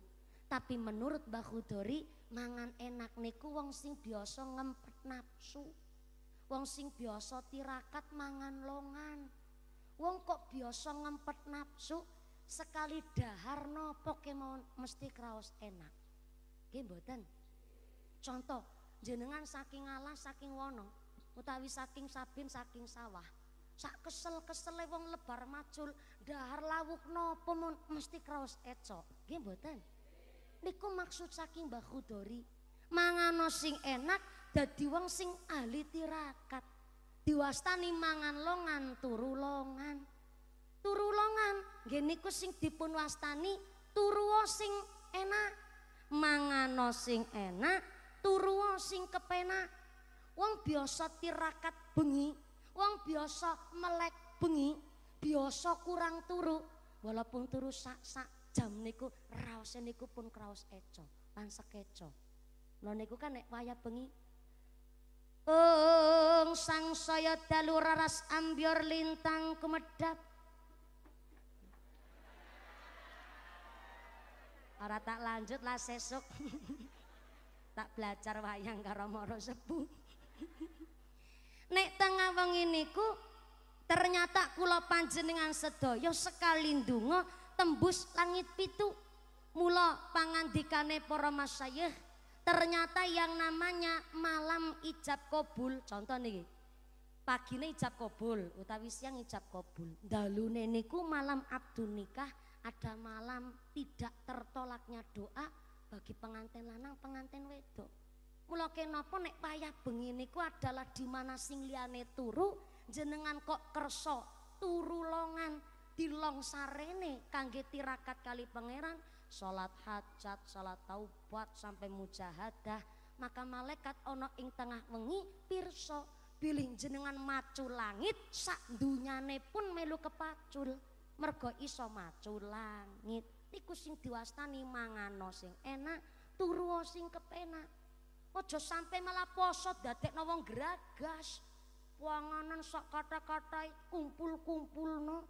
tapi menurut Mbah Khudori mangan enak niku wong sing biasa ngempet nafsu. Wong sing biasa tirakat mangan longan. Wong kok biasa ngempet nafsu sekali dahar nopo mesti kraos enak. Nggih Contoh, jenengan saking alas saking wono utawi saking sabin saking sawah. Sak kesel-kesele wong lebar macul, dahar lawuk nopo mesti kraos eco. Nggih mboten. Niku maksud saking bahudori dori, Mangano sing enak dadi wong sing ahli tirakat. Diwastani mangan longan turu longan. Turu longan gini ku sing dipun wastani turu sing enak. Mangano sing enak, turu sing kepenak. Wong biasa tirakat bengi, wong biasa melek bengi, biasa kurang turu, walaupun turu sak-sak jam niku raos niku pun kraos eco, eco lo niku kan nek waya bengi Ung sang saya dalu raras ambior lintang kemedap. Ora tak lanjut lah sesuk. [laughs] tak belajar wayang karo Moro Sepuh. Nek tengah wengi niku ternyata kula panjenengan sedaya sekali ndonga tembus langit pitu. Mula pangandikane para masyayikh Ternyata yang namanya malam ijab kobul, contoh nih, pagi nih ijab kobul, utawi siang ijab kobul. dalu niku malam abdu nikah, ada malam tidak tertolaknya doa bagi pengantin lanang, pengantin wedok. Mulai kenapa nek payah bengi niku adalah di mana sing liane turu, jenengan kok kerso turu longan dilong sarene kangge tirakat kali pangeran salat hajat, salat taubat sampai mujahadah, maka malaikat ono ing tengah wengi pirsa bilih jenengan macul langit sak dunyane pun melu kepacul mergo iso macul langit iku sing diwastani mangano sing enak turu sing kepenak aja sampai malah poso dadekno wong geragas panganan sak kata-kata kumpul-kumpulno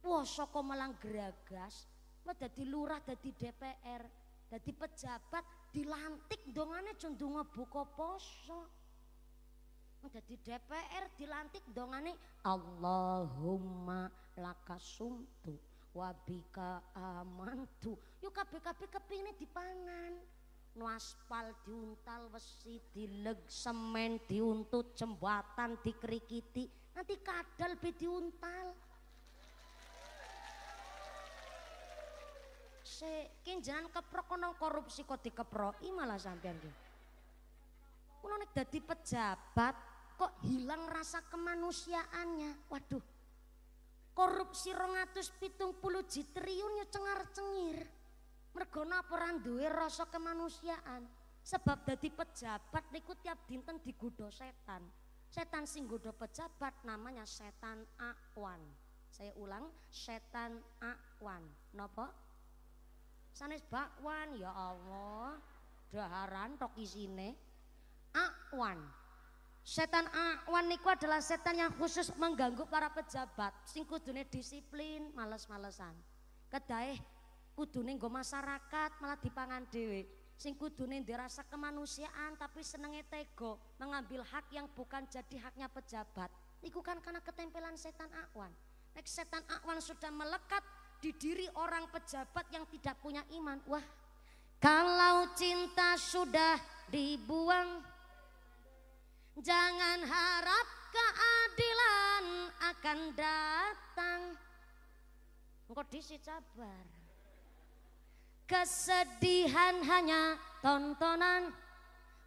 poso kok malah geragas Mau jadi lurah, jadi DPR, jadi pejabat dilantik dongane cendunga buka poso. jadi DPR dilantik dongane Allahumma lakasumtu wabika amantu. Yuk kabeh-kabeh kepingine dipangan. no aspal diuntal besi dileg semen diuntut jembatan dikerikiti nanti kadal be diuntal Se ki keprok kono korupsi kok dikeproki malah sampean gitu. Kulo nek dadi pejabat kok hilang rasa kemanusiaannya. Waduh. Korupsi 270 triliun yo ya cengar-cengir. Mergo napa ora duwe rasa kemanusiaan. Sebab dadi pejabat niku tiap dinten digodha setan. Setan sing godha pejabat namanya setan akwan. Saya ulang, setan akwan. Napa? sanes bakwan ya Allah daharan tok isine akwan setan akwan niku adalah setan yang khusus mengganggu para pejabat sing kudune disiplin males-malesan kedae kudune nggo masyarakat malah dipangan dhewe sing kudune dirasa kemanusiaan tapi senenge tego mengambil hak yang bukan jadi haknya pejabat niku kan karena ketempelan setan akwan nek setan akwan sudah melekat di diri orang pejabat yang tidak punya iman. Wah, kalau cinta sudah dibuang, jangan harap keadilan akan datang. Engkau disi cabar. Kesedihan hanya tontonan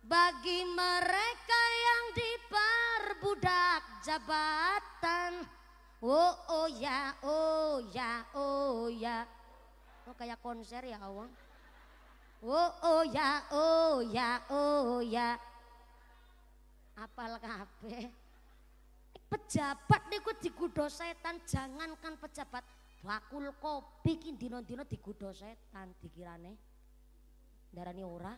bagi mereka yang diperbudak jabatan. Oh oh ya oh ya oh ya. Oh kayak konser ya awang. Oh oh ya oh ya oh ya. Apal kabeh. Pejabat niku digodho setan, jangankan pejabat, bakul kopi iki dina-dina digodho setan dikirane. Darani ora.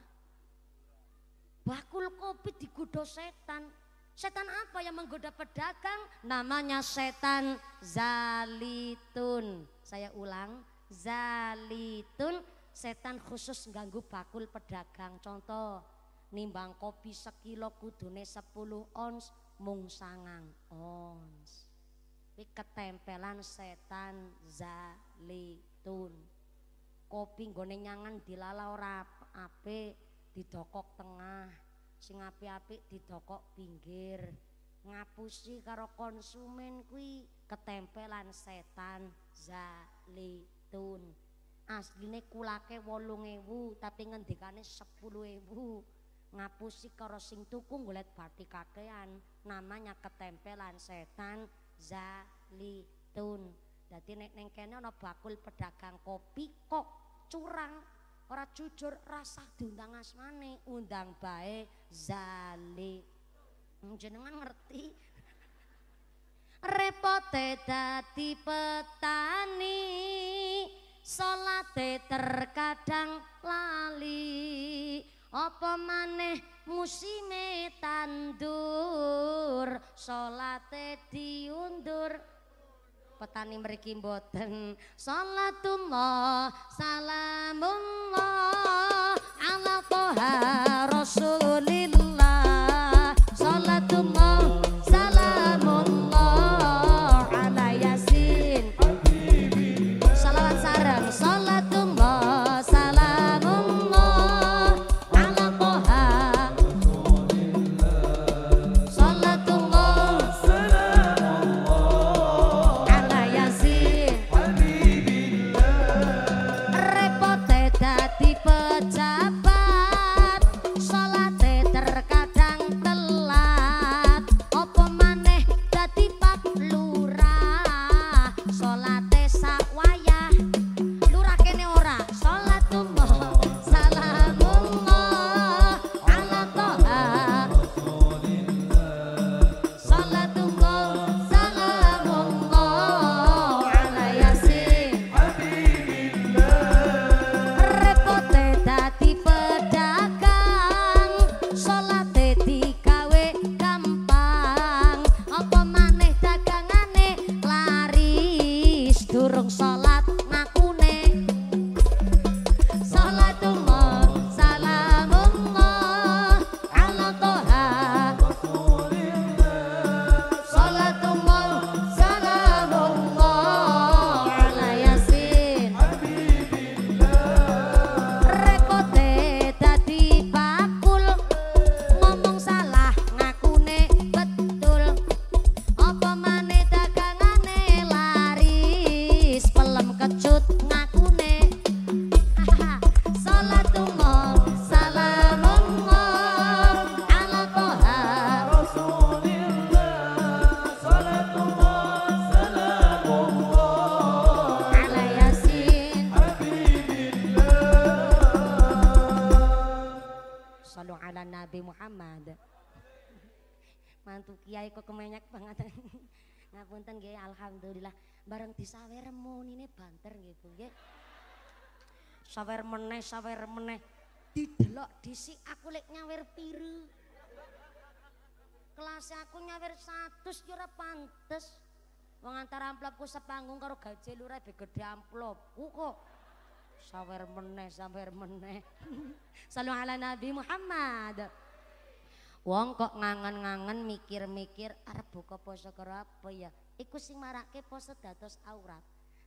Bakul kopi digodho setan, Setan apa yang menggoda pedagang? Namanya setan zalitun. Saya ulang, zalitun setan khusus ganggu bakul pedagang. Contoh, nimbang kopi sekilo kudune sepuluh ons mung sangang ons. Ini ketempelan setan zalitun. Kopi nggone nyangan dilala ora ape didokok tengah sing apik-apik didokok pinggir ngapusi karo konsumen kuwi ketempelan setan zalitun asline kulake 8000 tapi ngendikane 10000 ngapusi karo sing tuku golek batik kakean namanya ketempelan setan zalitun jadi nek neng kene ana bakul pedagang kopi kok curang ora jujur rasa diundang asmane undang bae zali hmm, jenengan ngerti repote dadi petani salate terkadang lali apa maneh musime tandur salate diundur petani mriki mboten salatullah salamullah ala toha rasulillah sawer munine banter nggih Bu nggih. Ya. Sawer meneh sawer meneh didelok disik aku lek nyawer piru. Kelas aku nyawer 100 yo ora pantes. Wong antara amplopku sepanggung karo gaji lurah be gede amplopku kok. Sawer meneh sawer meneh. [laughs] Salam ala Nabi Muhammad. Wong kok ngangen-ngangen mikir-mikir arep buka poso karo apa ya? iku sing marake poso dados aurat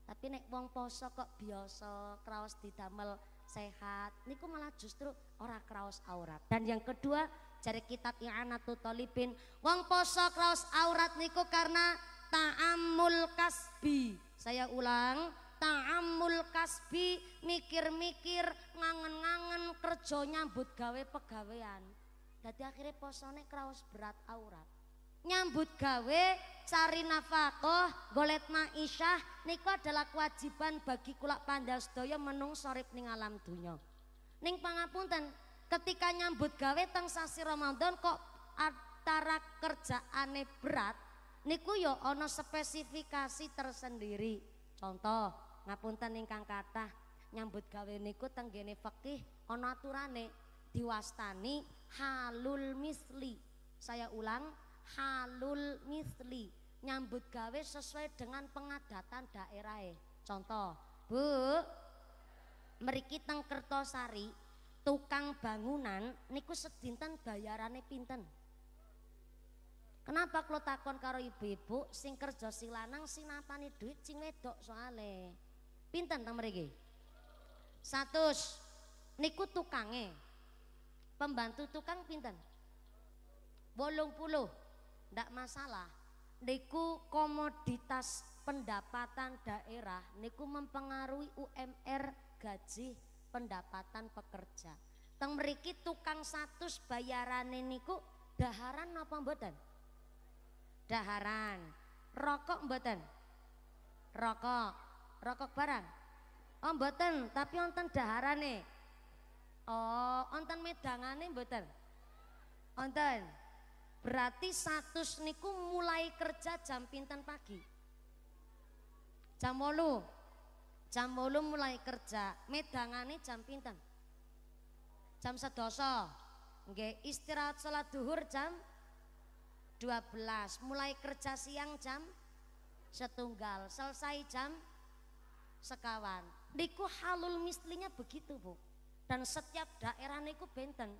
tapi nek wong poso kok biasa kraos didamel sehat niku malah justru ora kraos aurat dan yang kedua jari kitab yang i'anatu tolibin wong poso kraos aurat niku karena ta'amul kasbi saya ulang ta'amul kasbi mikir-mikir ngangen-ngangen kerja nyambut gawe pegawean jadi akhirnya posone kraos berat aurat nyambut gawe cari nafkah golet maisyah niku adalah kewajiban bagi kulak pandal sedaya menung sorip ning alam dunya ning pangapunten ketika nyambut gawe teng sasi Ramadan kok antara kerjaane berat niku yo ya ono spesifikasi tersendiri contoh ngapunten ingkang kathah nyambut gawe niku tenggene fakih ono aturane diwastani halul misli saya ulang halul misli nyambut gawe sesuai dengan pengadatan daerah e. contoh bu meriki teng Kertosari tukang bangunan niku sedinten bayarannya pinten kenapa kalau takon karo ibu-ibu sing kerja sing lanang napani duit sing wedok soale pinten teng meriki satu niku tukange pembantu tukang pinten bolong puluh ndak masalah niku komoditas pendapatan daerah niku mempengaruhi UMR gaji pendapatan pekerja teng mriki tukang satus bayarane niku daharan napa mboten daharan rokok mboten rokok rokok barang oh mboten tapi onten daharane oh onten medangane mboten onten Berarti satu niku mulai kerja jam pintan pagi. Jam wolu. Jam wolu mulai kerja. Medangane jam pintan. Jam sedoso. Nggih, istirahat sholat duhur jam 12. Mulai kerja siang jam setunggal. Selesai jam sekawan. Niku halul mislinya begitu, Bu. Dan setiap daerah niku benten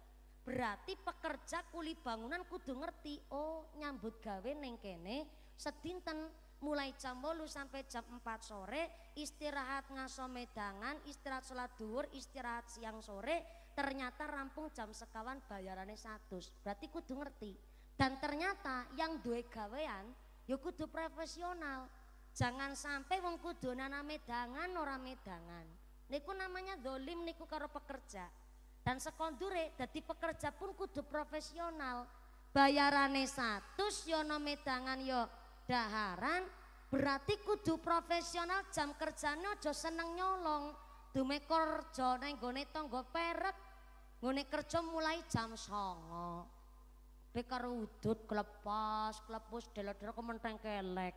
Berarti pekerja kuli bangunan kudu ngerti, oh nyambut gawe neng kene sedinten mulai jam bolu sampai jam 4 sore istirahat ngaso medangan istirahat sholat duhur istirahat siang sore ternyata rampung jam sekawan bayarannya satu berarti kudu ngerti dan ternyata yang duwe gawean ya kudu profesional jangan sampai wong kudu nana medangan ora medangan niku namanya dolim niku karo pekerja dan sekondure dadi pekerja pun kudu profesional. Bayarane satu yono ya medangan yo ya daharan berarti kudu profesional jam kerjanya aja seneng nyolong dume kerja neng gone tangga peret, ngone kerja mulai jam songo. Bek karo udut kelepas, klepus delodor kementeng kelek.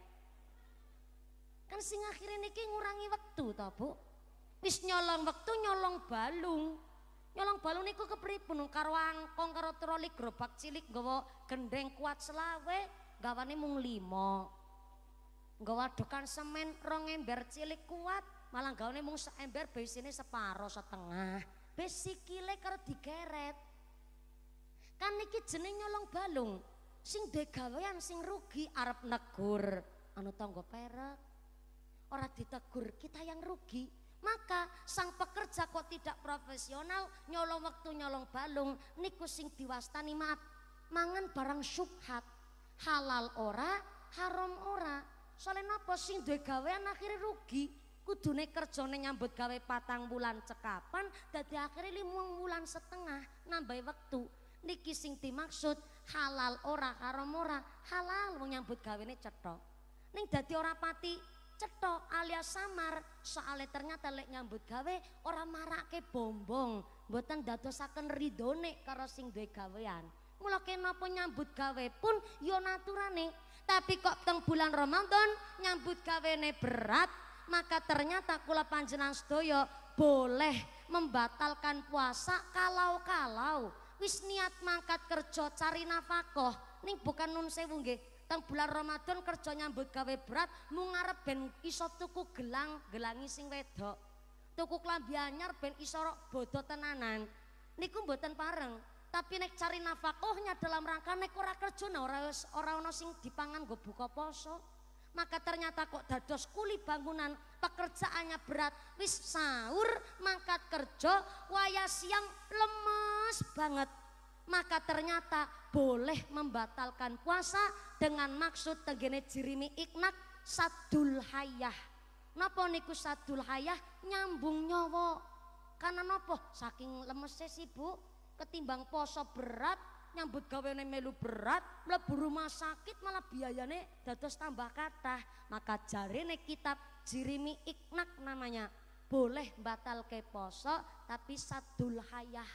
Kan sing akhire niki ngurangi waktu, ta, Bu? Wis nyolong waktu nyolong balung nyolong balung niku kepripun karo angkong karo troli gerobak cilik nggawa gendeng kuat selawe gawane mung limo nggawa dokan semen rong ember cilik kuat malah gawane mung se ember besine separo setengah besi kile karo digeret kan niki jeneng nyolong balung sing degawean sing rugi arep negur anu tangga perek ora ditegur kita yang rugi maka sang pekerja kok tidak profesional nyolong waktu nyolong balung niku sing diwastani maaf mangan barang syubhat halal ora haram ora soalnya napa sing duwe gawean akhirnya rugi kudune kerjane nyambut gawe patang bulan cekapan dadi akhirnya limang bulan setengah nambah waktu niki sing dimaksud halal ora haram ora halal nyambut gawene cetok neng dadi ora pati cetok alias samar soalnya ternyata lek nyambut gawe orang marake bombong buatan datosaken ridone karo sing duwe gawean mula kenapa nyambut gawe pun yo ya naturane tapi kok teng bulan Ramadan nyambut ne berat maka ternyata kula panjenan sedaya boleh membatalkan puasa kalau-kalau wis niat mangkat kerja cari nafkah ning bukan nun sewu nggih teng bulan Ramadan kerja nyambut gawe berat mu ngarep ben iso tuku gelang gelangi sing wedok tuku klambi anyar ben iso bodoh tenanan niku mboten pareng tapi nek cari nafkahnya dalam rangka nek ora kerja ora ora sing dipangan go buka poso maka ternyata kok dados kuli bangunan pekerjaannya berat wis sahur mangkat kerja waya siang lemes banget maka ternyata boleh membatalkan puasa dengan maksud tegene jirimi iknak sadul hayah. Napa niku sadul hayah nyambung nyowo. Karena napa saking lemesnya bu, ketimbang poso berat nyambut gawene melu berat mlebu rumah sakit malah biayane dados tambah kata. maka jarene kitab jirimi iknak namanya boleh batal ke poso tapi sadul hayah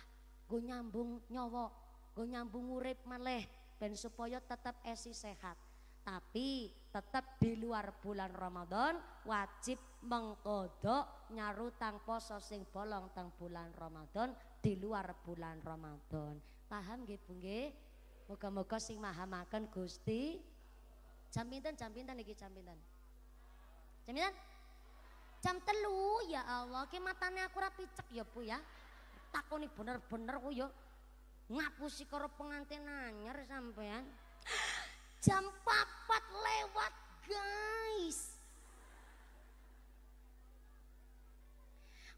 gue nyambung nyowo go nyambung urip maleh ben supaya tetap esi sehat tapi tetap di luar bulan Ramadan wajib mengkodok nyarutang poso sing bolong tang bulan Ramadan di luar bulan Ramadan paham gih Bu nggih moga-moga sing makan Gusti jam pinten jam pinten lagi jam pinten jam pinten jam telu ya Allah ki aku rapi cek ya Bu ya takoni bener-bener ku yo ya ngapusi karo pengantin anyar sampean [gasps] jam papat lewat guys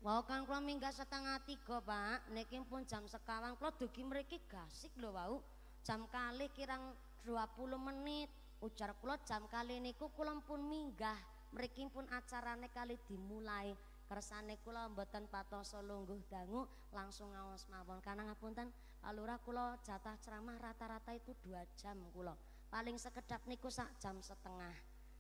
Wau kan kula minggah setengah tiga pak nekin pun jam sekawan kula dugi mereka gasik lho wau Jam kali kirang 20 menit Ujar kula jam kali ini kula pun minggah mereka pun acarane kali dimulai Kersane kula mboten patoso lungguh dangu Langsung ngawas mawon Karena ngapunten Palura kula jatah ceramah rata-rata itu dua jam kula. Paling sekedap niku sak jam setengah.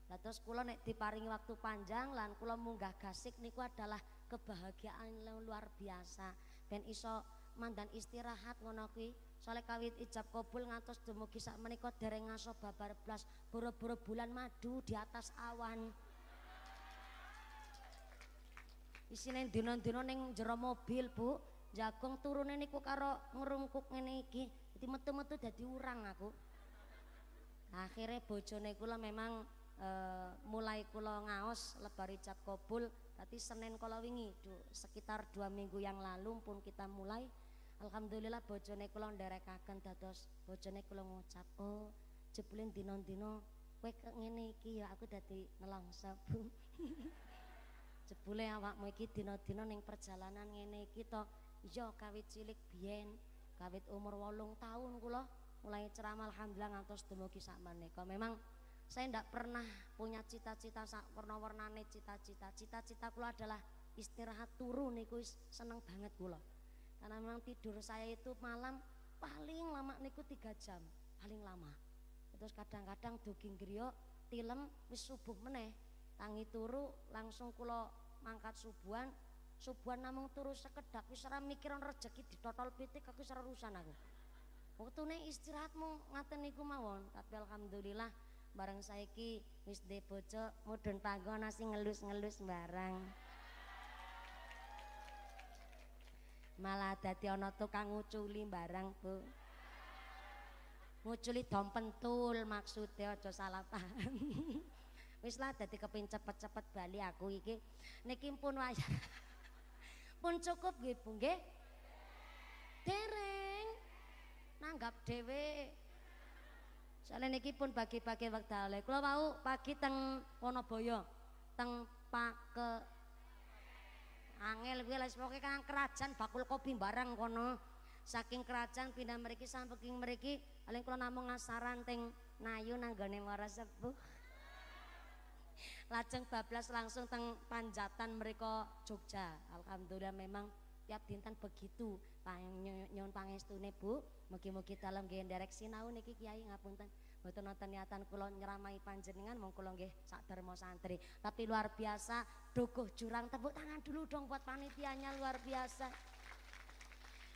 Lah terus kula nek diparingi waktu panjang lan kula munggah gasik niku adalah kebahagiaan yang luar biasa. Ben iso mandan istirahat ngono kuwi. Soale kawit ijab kabul ngantos dumugi sak menika dereng ngaso babar blas boro-boro bulan madu di atas awan. Isine dina-dina ning jero mobil, Bu jagung turune niku karo ngerungkuk ngene iki. Dadi metu-metu dadi urang aku. Akhirnya bojone kula memang e, mulai kula ngaos lebari cap kabul tapi Senin kala wingi sekitar dua minggu yang lalu pun kita mulai Alhamdulillah bojone kula nderekaken dados bojone kula ngucap oh jebulin dino dino, kowe ngene iki ya aku dadi nelangsa Cepule [laughs] jebule awakmu iki dino dino ning perjalanan ngene iki iya kawit cilik biyen kawit umur wolung tahun kula mulai ceramah alhamdulillah ngantos dumugi sak menika memang saya tidak pernah punya cita-cita sak warna-warnane cita-cita cita-cita kula adalah istirahat turu niku seneng banget kula karena memang tidur saya itu malam paling lama niku tiga jam paling lama terus kadang-kadang duging griyo tilem wis subuh meneh tangi turu langsung kula mangkat subuhan Subuhan namung turu sekedak wis ora mikir rejeki ditotol pitik aku wis rusan aku. Wektune istirahatmu ngaten niku mawon, tapi alhamdulillah bareng saiki wis de bojo mudhun panggon sing ngelus-ngelus barang. Malah dadi ana tukang nguculi barang, Bu. Nguculi dompentul maksudnya aja salah paham. [laughs] wis lah dadi kepin cepet-cepet bali aku iki niki pun wayah [laughs] pun cukup nggih Bu nggih dereng nanggap dhewe soalnya niki pun bagi-bagi waktu ale kula wau pagi teng Wonoboyo teng Pake Angel kuwi lha kan kerajaan bakul kopi bareng kono saking kerajaan pindah mereka sampai king mereka paling kalau namun ngasaran teng nayu nanggane marah sepuh lajeng bablas langsung teng panjatan mereka Jogja Alhamdulillah memang tiap dinten begitu nyun pangestune Bu mugi-mugi dalam nggih direksi nau niki Kiai ngapunten Betul nonton niatan kulon nyeramai panjenengan mau kulon nggih sak derma santri tapi luar biasa dukuh jurang tepuk tangan dulu dong buat panitianya luar biasa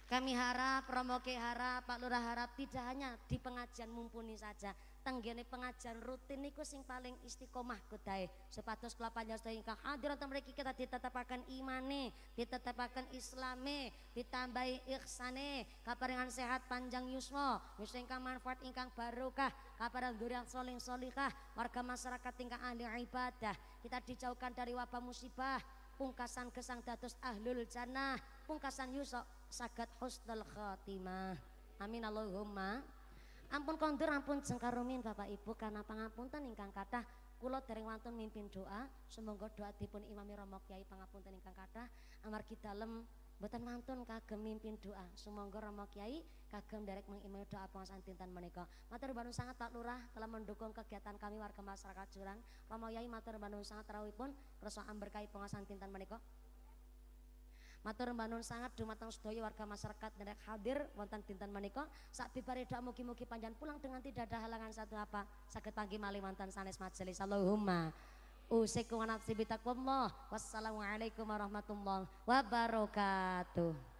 kami harap, Romo Harap, Pak Lurah harap tidak hanya di pengajian mumpuni saja, tenggene pengajian rutin niku sing paling istiqomah kudae sepatus kula panjenengan ingkang hadirat mereka kita ditetapakan imane ditetapakan islame ditambahi ihsane kaparingan sehat panjang Yuswo. yuswa ingkang manfaat ingkang barokah kaparingan durian soling solikah. warga masyarakat ingkang ahli ibadah kita dijauhkan dari wabah musibah pungkasan kesang datus ahlul jannah pungkasan yuswa sagat husnul khatimah. amin Allahumma Ampun kondur ampun jengkarumin Bapak Ibu karena pangapunten ingkang kathah kula dereng wonten mimpin doa semoga doa dipun imami Rama Kyai pangapunten ingkang kathah amargi dalem mboten mantun kagem mimpin doa semoga Rama Kyai kagem derek mengimami doa pengasan dinten menika matur nuwun sangat Pak Lurah telah mendukung kegiatan kami warga masyarakat Jurang Rama Kyai matur nuwun sangat rawuhipun kersa amberkahi pengasan dinten menika Matur mbanun sangat dumateng sedaya warga masyarakat derek hadir wonten dinten menika sak bibare dak mugi-mugi panjang pulang dengan tidak ada halangan satu apa saged panggih malih wonten sanes majelis Allahumma usikum anafsi bitaqwallah wassalamualaikum warahmatullahi wabarakatuh